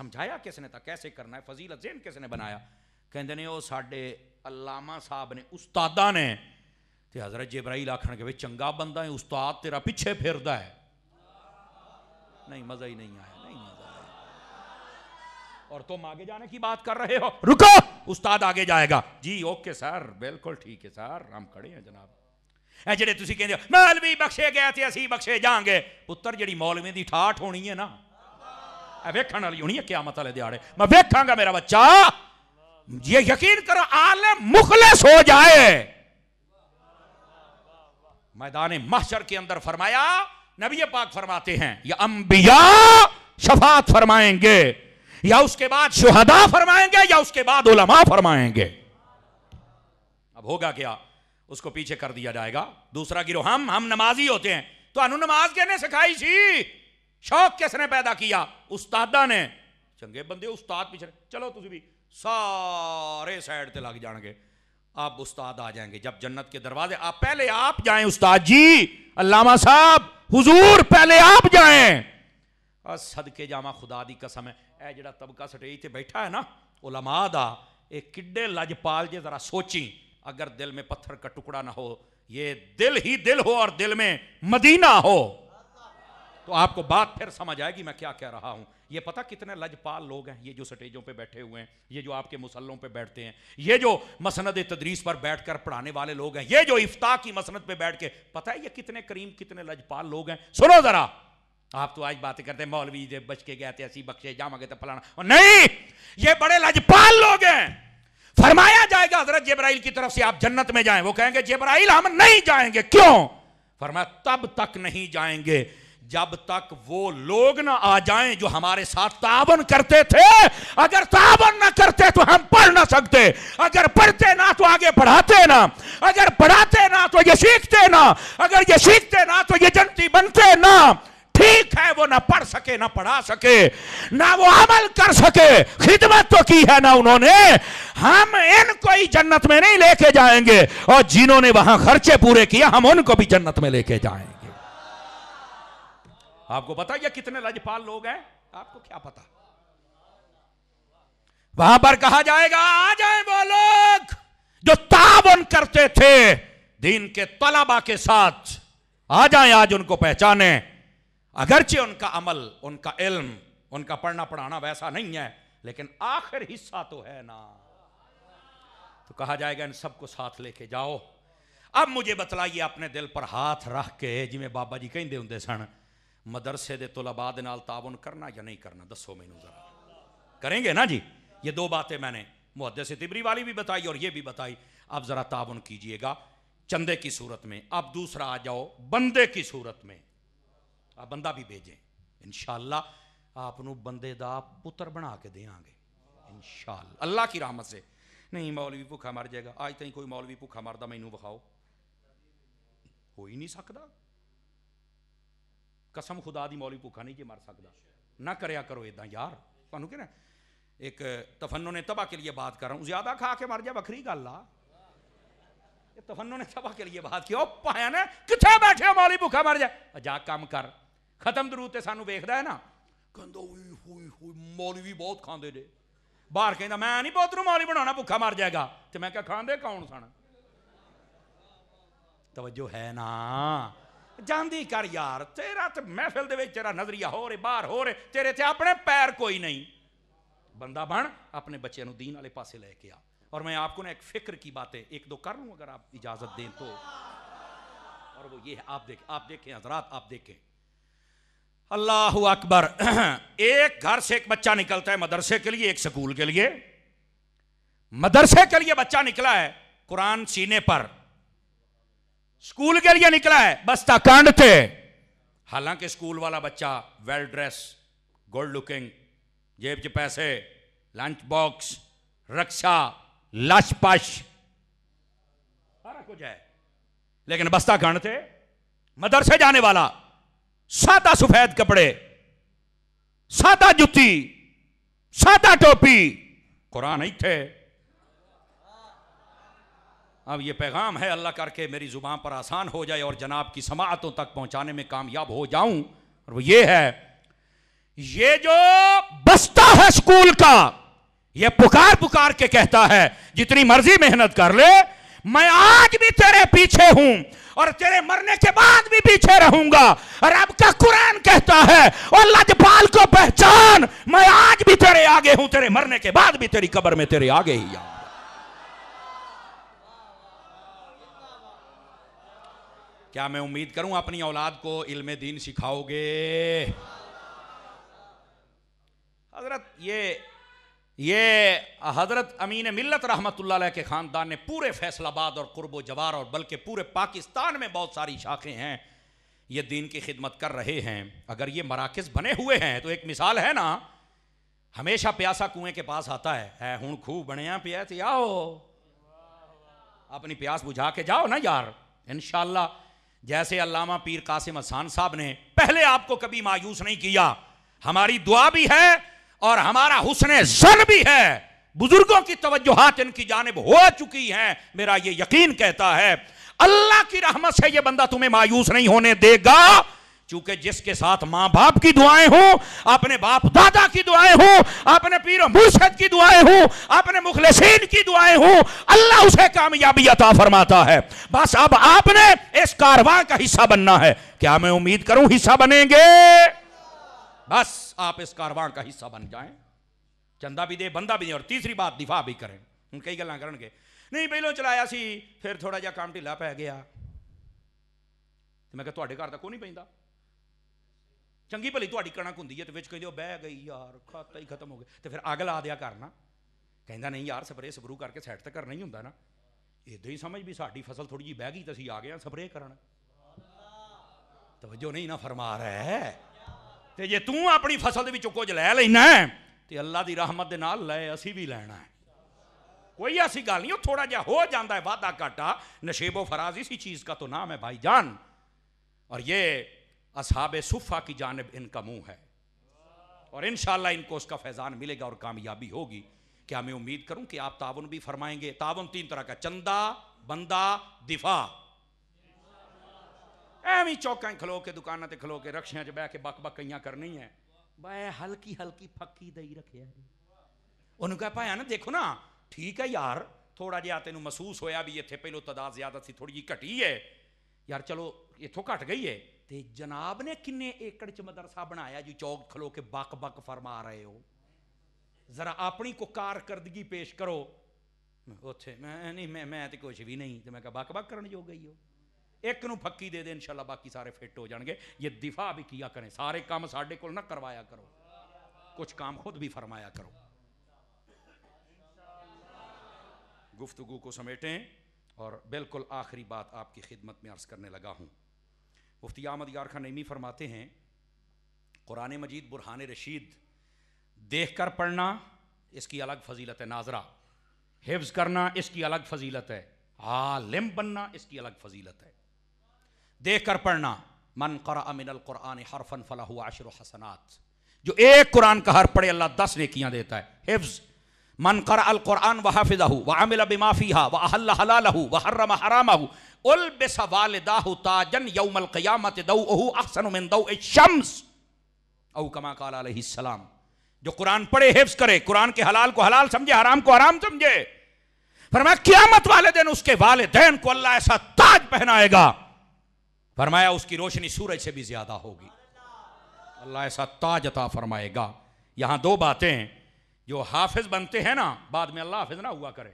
समझाया किसने था कैसे करना है फजीलत जैन किसने बनाया कहते ने साडे अलामा साहब ने उस्तादा ने तो हजरत जबराइल आखन के भाई चंगा बंदा है उस्ताद तेरा पिछे फिर नहीं मजा ही नहीं आया नहीं मजा और तुम आगे जाने की बात कर रहे हो रुको उस्ताद आगे जाएगा जी ओके सर बिल्कुल ठीक है सर हम खड़े हैं जनाब ए जे कहते हो मैल बख्शे गए थे असी बख्शे जाएंगे पुत्र जी मौलवे की ठाठ होनी है ना वेखन वाली होनी है क्या मतलब दिहाड़े मैं वेखागा मेरा बच्चा ये यकीन करो आलम मुखलस हो जाए मैदान महशर के अंदर फरमाया नबी पाक फरमाते हैं या अंबिया शफात फरमाएंगे या उसके बाद शुहदा फरमाएंगे या उसके बाद उलमा फरमाएंगे अब होगा क्या उसको पीछे कर दिया जाएगा दूसरा गिरोह हम हम नमाजी होते हैं तो अनु नमाज ने सिखाई थी शौक किसने पैदा किया उस्तादा ने चंगे बंदे उस्ताद पीछे चलो तुझे भी सारे साइड से लग जाएंगे आप उस्ताद आ जाएंगे जब जन्नत के दरवाजे आप पहले आप जाएं उस्ताद जी अल्लामा साहब हुजूर पहले आप जाएं सदके जामा खुदा दी कसम है ए तबका सटेज से बैठा है ना ओलमा दा किड्डे लजपाल जे जरा सोची अगर दिल में पत्थर का टुकड़ा ना हो ये दिल ही दिल हो और दिल में मदीना हो तो आपको बात फिर समझ आएगी मैं क्या कह रहा हूं ये पता कितने लजपाल लोग हैं ये जो स्टेजों पे बैठे हुए हैं ये जो आपके मुसल्लों पे बैठते हैं ये जो मसनद तदरीस पर बैठकर पढ़ाने वाले लोग हैं ये जो इफ्ता की मसनद पे बैठ के पता है ये कितने करीम कितने लजपाल लोग हैं सुनो जरा आप तो आज बातें करते हैं मौलवी जब बच के गए थे ऐसी बख्शे जाम गए थे फलाना और नहीं ये बड़े लजपाल लोग हैं फरमाया जाएगा हजरत जेबराइल की तरफ से आप जन्नत में जाएं वो कहेंगे जेबराइल हम नहीं जाएंगे क्यों फरमाया तब तक नहीं जाएंगे जब तक वो लोग ना आ जाएं जो हमारे साथ तावन करते थे अगर तावन ना करते तो हम पढ़ ना सकते अगर पढ़ते ना तो आगे पढ़ाते ना अगर पढ़ाते ना तो ये सीखते ना अगर ये सीखते ना तो ये जनती बनते ना ठीक है वो ना पढ़ सके ना पढ़ा सके ना वो अमल कर सके खिदमत तो की है ना उन्होंने हम इनको ही जन्नत में नहीं लेके जाएंगे और जिन्होंने वहां खर्चे पूरे किया हम उनको भी जन्नत में लेके जाएंगे आपको पता ये कितने राज्यपाल लोग हैं आपको क्या पता वहां पर कहा जाएगा आ जाए वो लोग जो ताबन करते थे दीन के तलबा के साथ आ जाए आज उनको पहचाने अगरचे उनका अमल उनका इल्म उनका पढ़ना पढ़ाना वैसा नहीं है लेकिन आखिर हिस्सा तो है ना तो कहा जाएगा इन सबको साथ लेके जाओ अब मुझे बतलाइए अपने दिल पर हाथ रख के जिमें बाबा जी कहते होंगे सन मदरसे दे के नाल तावन करना या नहीं करना दसो मैनू ज़रा करेंगे ना जी ये दो बातें मैंने से तिबरी वाली भी बताई और ये भी बताई आप ज़रा तावन कीजिएगा चंदे की सूरत में आप दूसरा आ जाओ बंदे की सूरत में आप बंदा भी भेजें इनशाला आपू बंदे का पुत्र बना के देंगे इनशाला अल्लाह की राहमत से नहीं मौलवी भुखा मर जाएगा आज तक कोई मौलवी भुखा मरता मैनू विखाओ हो ही नहीं सकता कसम खुदा ਦੀ मौली भुखा नहीं जो मर सकता ना करया करो इदा यार तू कहना एक तफन्नो ने तबाह के लिए बात कर रहा हूँ ज्यादा खा के मर जा बखरी गल आ तफन्नो ने तबाह के लिए बात की पाया ना कि बैठे मौली भुखा मर जा जा कम कर खत्म दरूद से सू वेखद है ना कहता हुई हुई मौली भी बहुत खाते जे बार कहता मैं नहीं पुत मौली बना भुखा मर जाएगा तो मैं क्या खाते कौन सन तवज्जो है ना जाती कर यार तेरा तो महफिल तेरा नजरिया हो ਨਜ਼ਰੀਆ बार हो ਹੋਰ तेरे ते अपने पैर कोई नहीं बंदा बन अपने बच्चे दीन वाले पासे लेके आ और मैं आपको ना एक फिक्र की बातें एक दो कर लूँ अगर आप इजाज़त दें तो और वो ये है आप देख आप देखें हजरात आप देखें अल्लाह अकबर एक घर से एक बच्चा निकलता है मदरसे के लिए एक स्कूल के लिए मदरसे के लिए बच्चा निकला है कुरान सीने पर स्कूल के लिए निकला है बस्ता कांड थे हालांकि स्कूल वाला बच्चा वेल ड्रेस गुड लुकिंग जेब के पैसे लंच बॉक्स रक्षा पश सारा कुछ है लेकिन बस्ता कांड थे मदरसे जाने वाला सादा सफेद कपड़े सादा जुती सादा टोपी कुरान ही थे अब ये पैगाम है अल्लाह करके मेरी ज़ुबान पर आसान हो जाए और जनाब की समातों तक पहुँचाने में कामयाब हो जाऊँ और वो ये है ये जो बस्ता है स्कूल का ये पुकार पुकार के कहता है जितनी मर्जी मेहनत कर ले मैं आज भी तेरे पीछे हूं और तेरे मरने के बाद भी पीछे रहूंगा और अब का कुरान कहता है और लजपाल को पहचान मैं आज भी तेरे आगे हूं तेरे मरने के बाद भी तेरी कबर में तेरे आगे ही आ क्या मैं उम्मीद करूं अपनी औलाद को इल्म दीन सिखाओगे हजरत ये ये हजरत अमीन मिलत रहमतुल्लाह के ख़ानदान ने पूरे फैसलाबाद और कुर्ब जवार और बल्कि पूरे पाकिस्तान में बहुत सारी शाखें हैं ये दीन की खिदमत कर रहे हैं अगर ये मराकज़ बने हुए हैं तो एक मिसाल है ना हमेशा प्यासा कुएं के पास आता है है खूब बने पिया आओ अपनी प्यास बुझा के जाओ ना यार इनशाला जैसे अल्लामा पीर कासिम असान साहब ने पहले आपको कभी मायूस नहीं किया हमारी दुआ भी है और हमारा हुसन जन भी है बुजुर्गों की तवज्जोहात इनकी जानब हो चुकी हैं मेरा ये यकीन कहता है अल्लाह की रहमत से ये बंदा तुम्हें मायूस नहीं होने देगा चूंकि जिसके साथ माँ बाप की दुआएं हो अपने बाप दादा की दुआएं हो अपने पीर मुर्शद की दुआएं हो अपने मुखलसिन की दुआएं हो अल्लाह उसे कामयाबी अता फरमाता है बस अब आपने इस कारवां का हिस्सा बनना है क्या मैं उम्मीद करूं हिस्सा बनेंगे बस आप इस कारवां का हिस्सा बन जाए चंदा भी दे बंदा भी दे और तीसरी बात दिफा भी करें हम कई गल कर नहीं पहलों चलाया सी फिर थोड़ा जहा काम ढिला पै गया तो मैं क्या घर का कौन नहीं पैदा ਚੰਗੀ ਭਲੀ ਤੁਹਾਡੀ ਕਣਕ ਹੁੰਦੀ ਹੈ ਤੇ ਵਿੱਚ ਕਹਿੰਦੇ ਹੋ ਬਹਿ ਗਈ ਯਾਰ ਖਾਤਾ ਹੀ ਖਤਮ ਹੋ ਗਿਆ ਤੇ ਫਿਰ ਅੱਗ ਲਾ ਦਿਆ ਕਰਨਾ ਕਹਿੰਦਾ ਨਹੀਂ ਯਾਰ ਸਪਰੇ ਸਪਰੂ ਕਰਕੇ ਸੈੱਟ ਤੇ ਕਰਨਾ ਹੀ ਹੁੰਦਾ ਨਾ ਇਦਾਂ ਹੀ ਸਮਝ ਵੀ ਸਾਡੀ ਫਸਲ ਥੋੜੀ ਜੀ ਬਹਿ ਗਈ ਤਾਂ ਅਸੀਂ ਆ ਗਏ ਆ ਸਪਰੇ ਕਰਨ ਤਵੱਜੋ ਨਹੀਂ ਨਾ ਫਰਮਾ ਰਿਹਾ ਹੈ ਤੇ ਜੇ ਤੂੰ ਆਪਣੀ ਫਸਲ ਦੇ ਵਿੱਚੋਂ ਕੁਝ ਲੈ ਲੈਣਾ ਤੇ ਅੱਲਾ ਦੀ ਰਹਿਮਤ ਦੇ ਨਾਲ ਲੈ ਅਸੀਂ ਵੀ ਲੈਣਾ ਹੈ कोई ऐसी गाल नहीं थोड़ा जा हो जाता है वादा काटा नशेबो फराज इसी चीज का तो नाम है भाईजान और ये असहाब सुफा की जानब इनका मुंह है और इन इनको उसका फैजान मिलेगा और कामयाबी होगी क्या मैं उम्मीद करूं कि आप तावन भी फरमाएंगे तावन तीन तरह का चंदा बंदा दिफा एवं चौका खलो के दुकाना खलो के रक्षा च बह के बक बक करनी है हल्की हल्की फकी दई रखी उन्होंने कहा भाया ना देखो ना ठीक है यार थोड़ा जहा तेन महसूस होया भी इतने पहलो तादाद ज्यादा थी थोड़ी जी घटी है यार चलो इतों घट गई है तो जनाब ने किन्ने एकड़ च मदरसा बनाया जी चौक खलो के बक बक फरमा रहे हो जरा अपनी को कारकरदगी पेश करो उ मैं नहीं मैं मैं तो कुछ भी नहीं तो मैं क्या बक बक करने योग ही हो एक फक्की दे दे इंशाला बाकी सारे फिट हो जाएंगे ये दिफा भी किया करें सारे काम साढ़े को ना करवाया करो कुछ काम खुद भी फरमाया करो गुफ्तगु को समेटें और बिल्कुल आखिरी बात आपकी खिदमत में अर्ज करने लगा हूँ मुफ्ती अहमद यार खान नईमी फरमाते हैं कुरान मजीद बुरहान रशीद देख कर पढ़ना इसकी अलग फजीलत है नाजरा हिफ्ज़ करना इसकी अलग फजीलत है आलिम बनना इसकी अलग फजीलत है देख कर पढ़ना मन कर अमिनल कुरान हरफन हुआ आशर हसनात जो एक कुरान का हर पढ़े अल्लाह दस नेकियाँ देता है हिफ्ज़ मन कर अल कुरान हु व आमिल बिमाफ़ी हा वहल्ला हलालहू वहर्रम हरामहू सलाम जो कुरान पढ़े हिफ्स करे कुरान के हलाल को हलाल समझे हराम को हराम समझे फरमाया क्यामत वाले दिन उसके वाले वालदेन को अल्लाह ऐसा ताज पहनाएगा फरमाया उसकी रोशनी सूरज से भी ज्यादा होगी अल्लाह ऐसा ताज अता फरमाएगा यहां दो बातें जो हाफिज बनते हैं ना बाद में अल्लाह हाफिज ना हुआ करे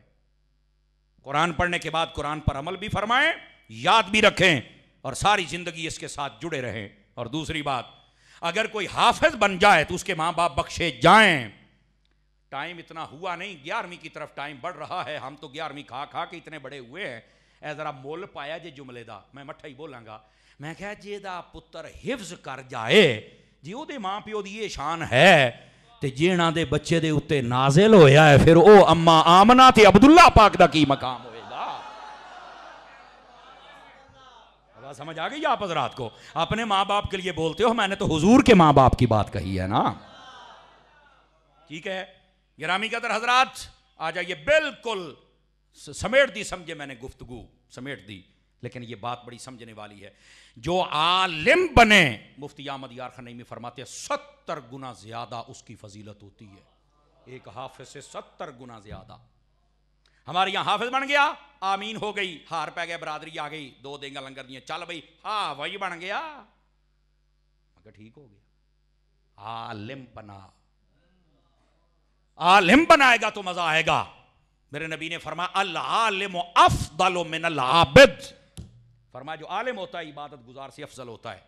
कुरान पढ़ने के बाद कुरान पर अमल भी फरमाएं याद भी रखें और सारी ज़िंदगी इसके साथ जुड़े रहें और दूसरी बात अगर कोई हाफिज बन जाए तो उसके माँ बाप बख्शे जाएं टाइम इतना हुआ नहीं ग्यारहवीं की तरफ टाइम बढ़ रहा है हम तो ग्यारहवीं खा खा के इतने बड़े हुए हैं ऐ जरा मोल पाया जे जुमले का मैं मठा ही बोलांगा मैं क्या जेदा पुत्र हिफ्ज कर जाए जी दे माँ प्यो की ये शान है ਤੇ ਜਿਹਨਾਂ के बच्चे ਦੇ उत्ते नाजिल होया है फिर ਉਹ अम्मा आमना ਤੇ अब्दुल्ला पाक ਦਾ की मकाम समझ आ गई आप हजरात को अपने माँ बाप के लिए बोलते हो मैंने तो हुजूर के माँ बाप की बात कही है ना ठीक है गिरामी कदर हजरात आ जाइए बिल्कुल समेट दी समझे मैंने गुफ्तगु समेट दी लेकिन ये बात बड़ी समझने वाली है जो आलिम बने मुफ्ती आमद यार खनई में फरमाते हैं सत्तर गुना ज्यादा उसकी फजीलत होती है एक हाफिज से सत्तर गुना ज्यादा हमारे यहां हाफिज बन गया आमीन हो गई हार पै गया बरादरी आ गई दो देंगा लंगर दिया चल भाई हा वही बन गया मगर ठीक हो गया आलिम बना आलिम बनाएगा तो मजा आएगा मेरे नबी ने फरमाया अल आलिम अफदल मिन आबिद फरमाया जो आलिम होता है इबादत गुजार से अफजल होता है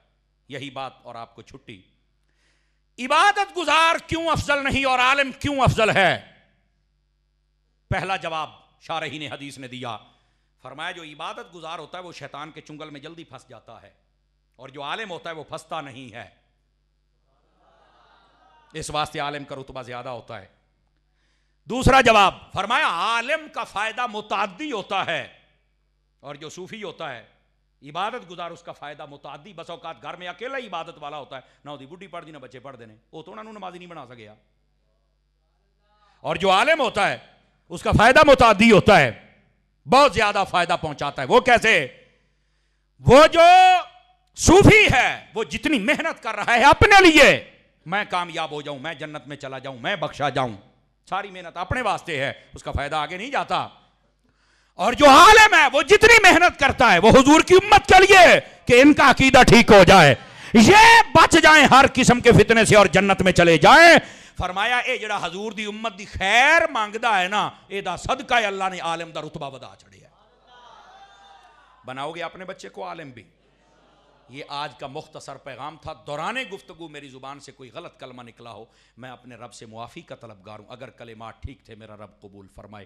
यही बात और आपको छुट्टी इबादत गुजार क्यों अफजल नहीं और आलिम क्यों अफजल है पहला जवाब शारही ने हदीस ने दिया फरमाया जो इबादत गुजार होता है वो शैतान के चुंगल में जल्दी फंस जाता है और जो आलिम होता है वो फंसता नहीं है इस वास्ते आलिम का रुतबा ज्यादा होता है दूसरा जवाब फरमाया आलिम का फायदा मुतादी होता है और जो सूफी होता है इबादत गुजार उसका फायदा मुतादी बस औकात घर में अकेला इबादत वाला होता है ना ओदी बुढ़ी दी ना बच्चे पढ़ देने वो तो उन्होंने नमाजी नहीं बना सकेगा और जो आलम होता है उसका फायदा मुतादी होता है बहुत ज्यादा फायदा पहुंचाता है वो कैसे वो जो सूफी है वो जितनी मेहनत कर रहा है अपने लिए मैं कामयाब हो जाऊं मैं जन्नत में चला जाऊं मैं बख्शा जाऊं सारी मेहनत अपने वास्ते है उसका फायदा आगे नहीं जाता और जो आलम है वो जितनी मेहनत करता है वो हुजूर की उम्मत के लिए कि इनका अकीदा ठीक हो जाए ये बच जाए हर किस्म के फितने से और जन्नत में चले जाए फरमाया ए हजूर की उम्मत की खैर मांगदा है ना एदा सदका अल्लाह ने आलम का रुतबा बधा चढ़िया बनाओगे अपने बच्चे को आलम भी ये आज का मुख्तसर पैगाम था दौरान गुफ्तु मेरी ज़ुबान से कोई गलत कलमा निकला हो मैं अपने रब से मुआफ़ी का तलबगार हूँ अगर कलेमा ठीक थे मेरा रब कबूल फरमाए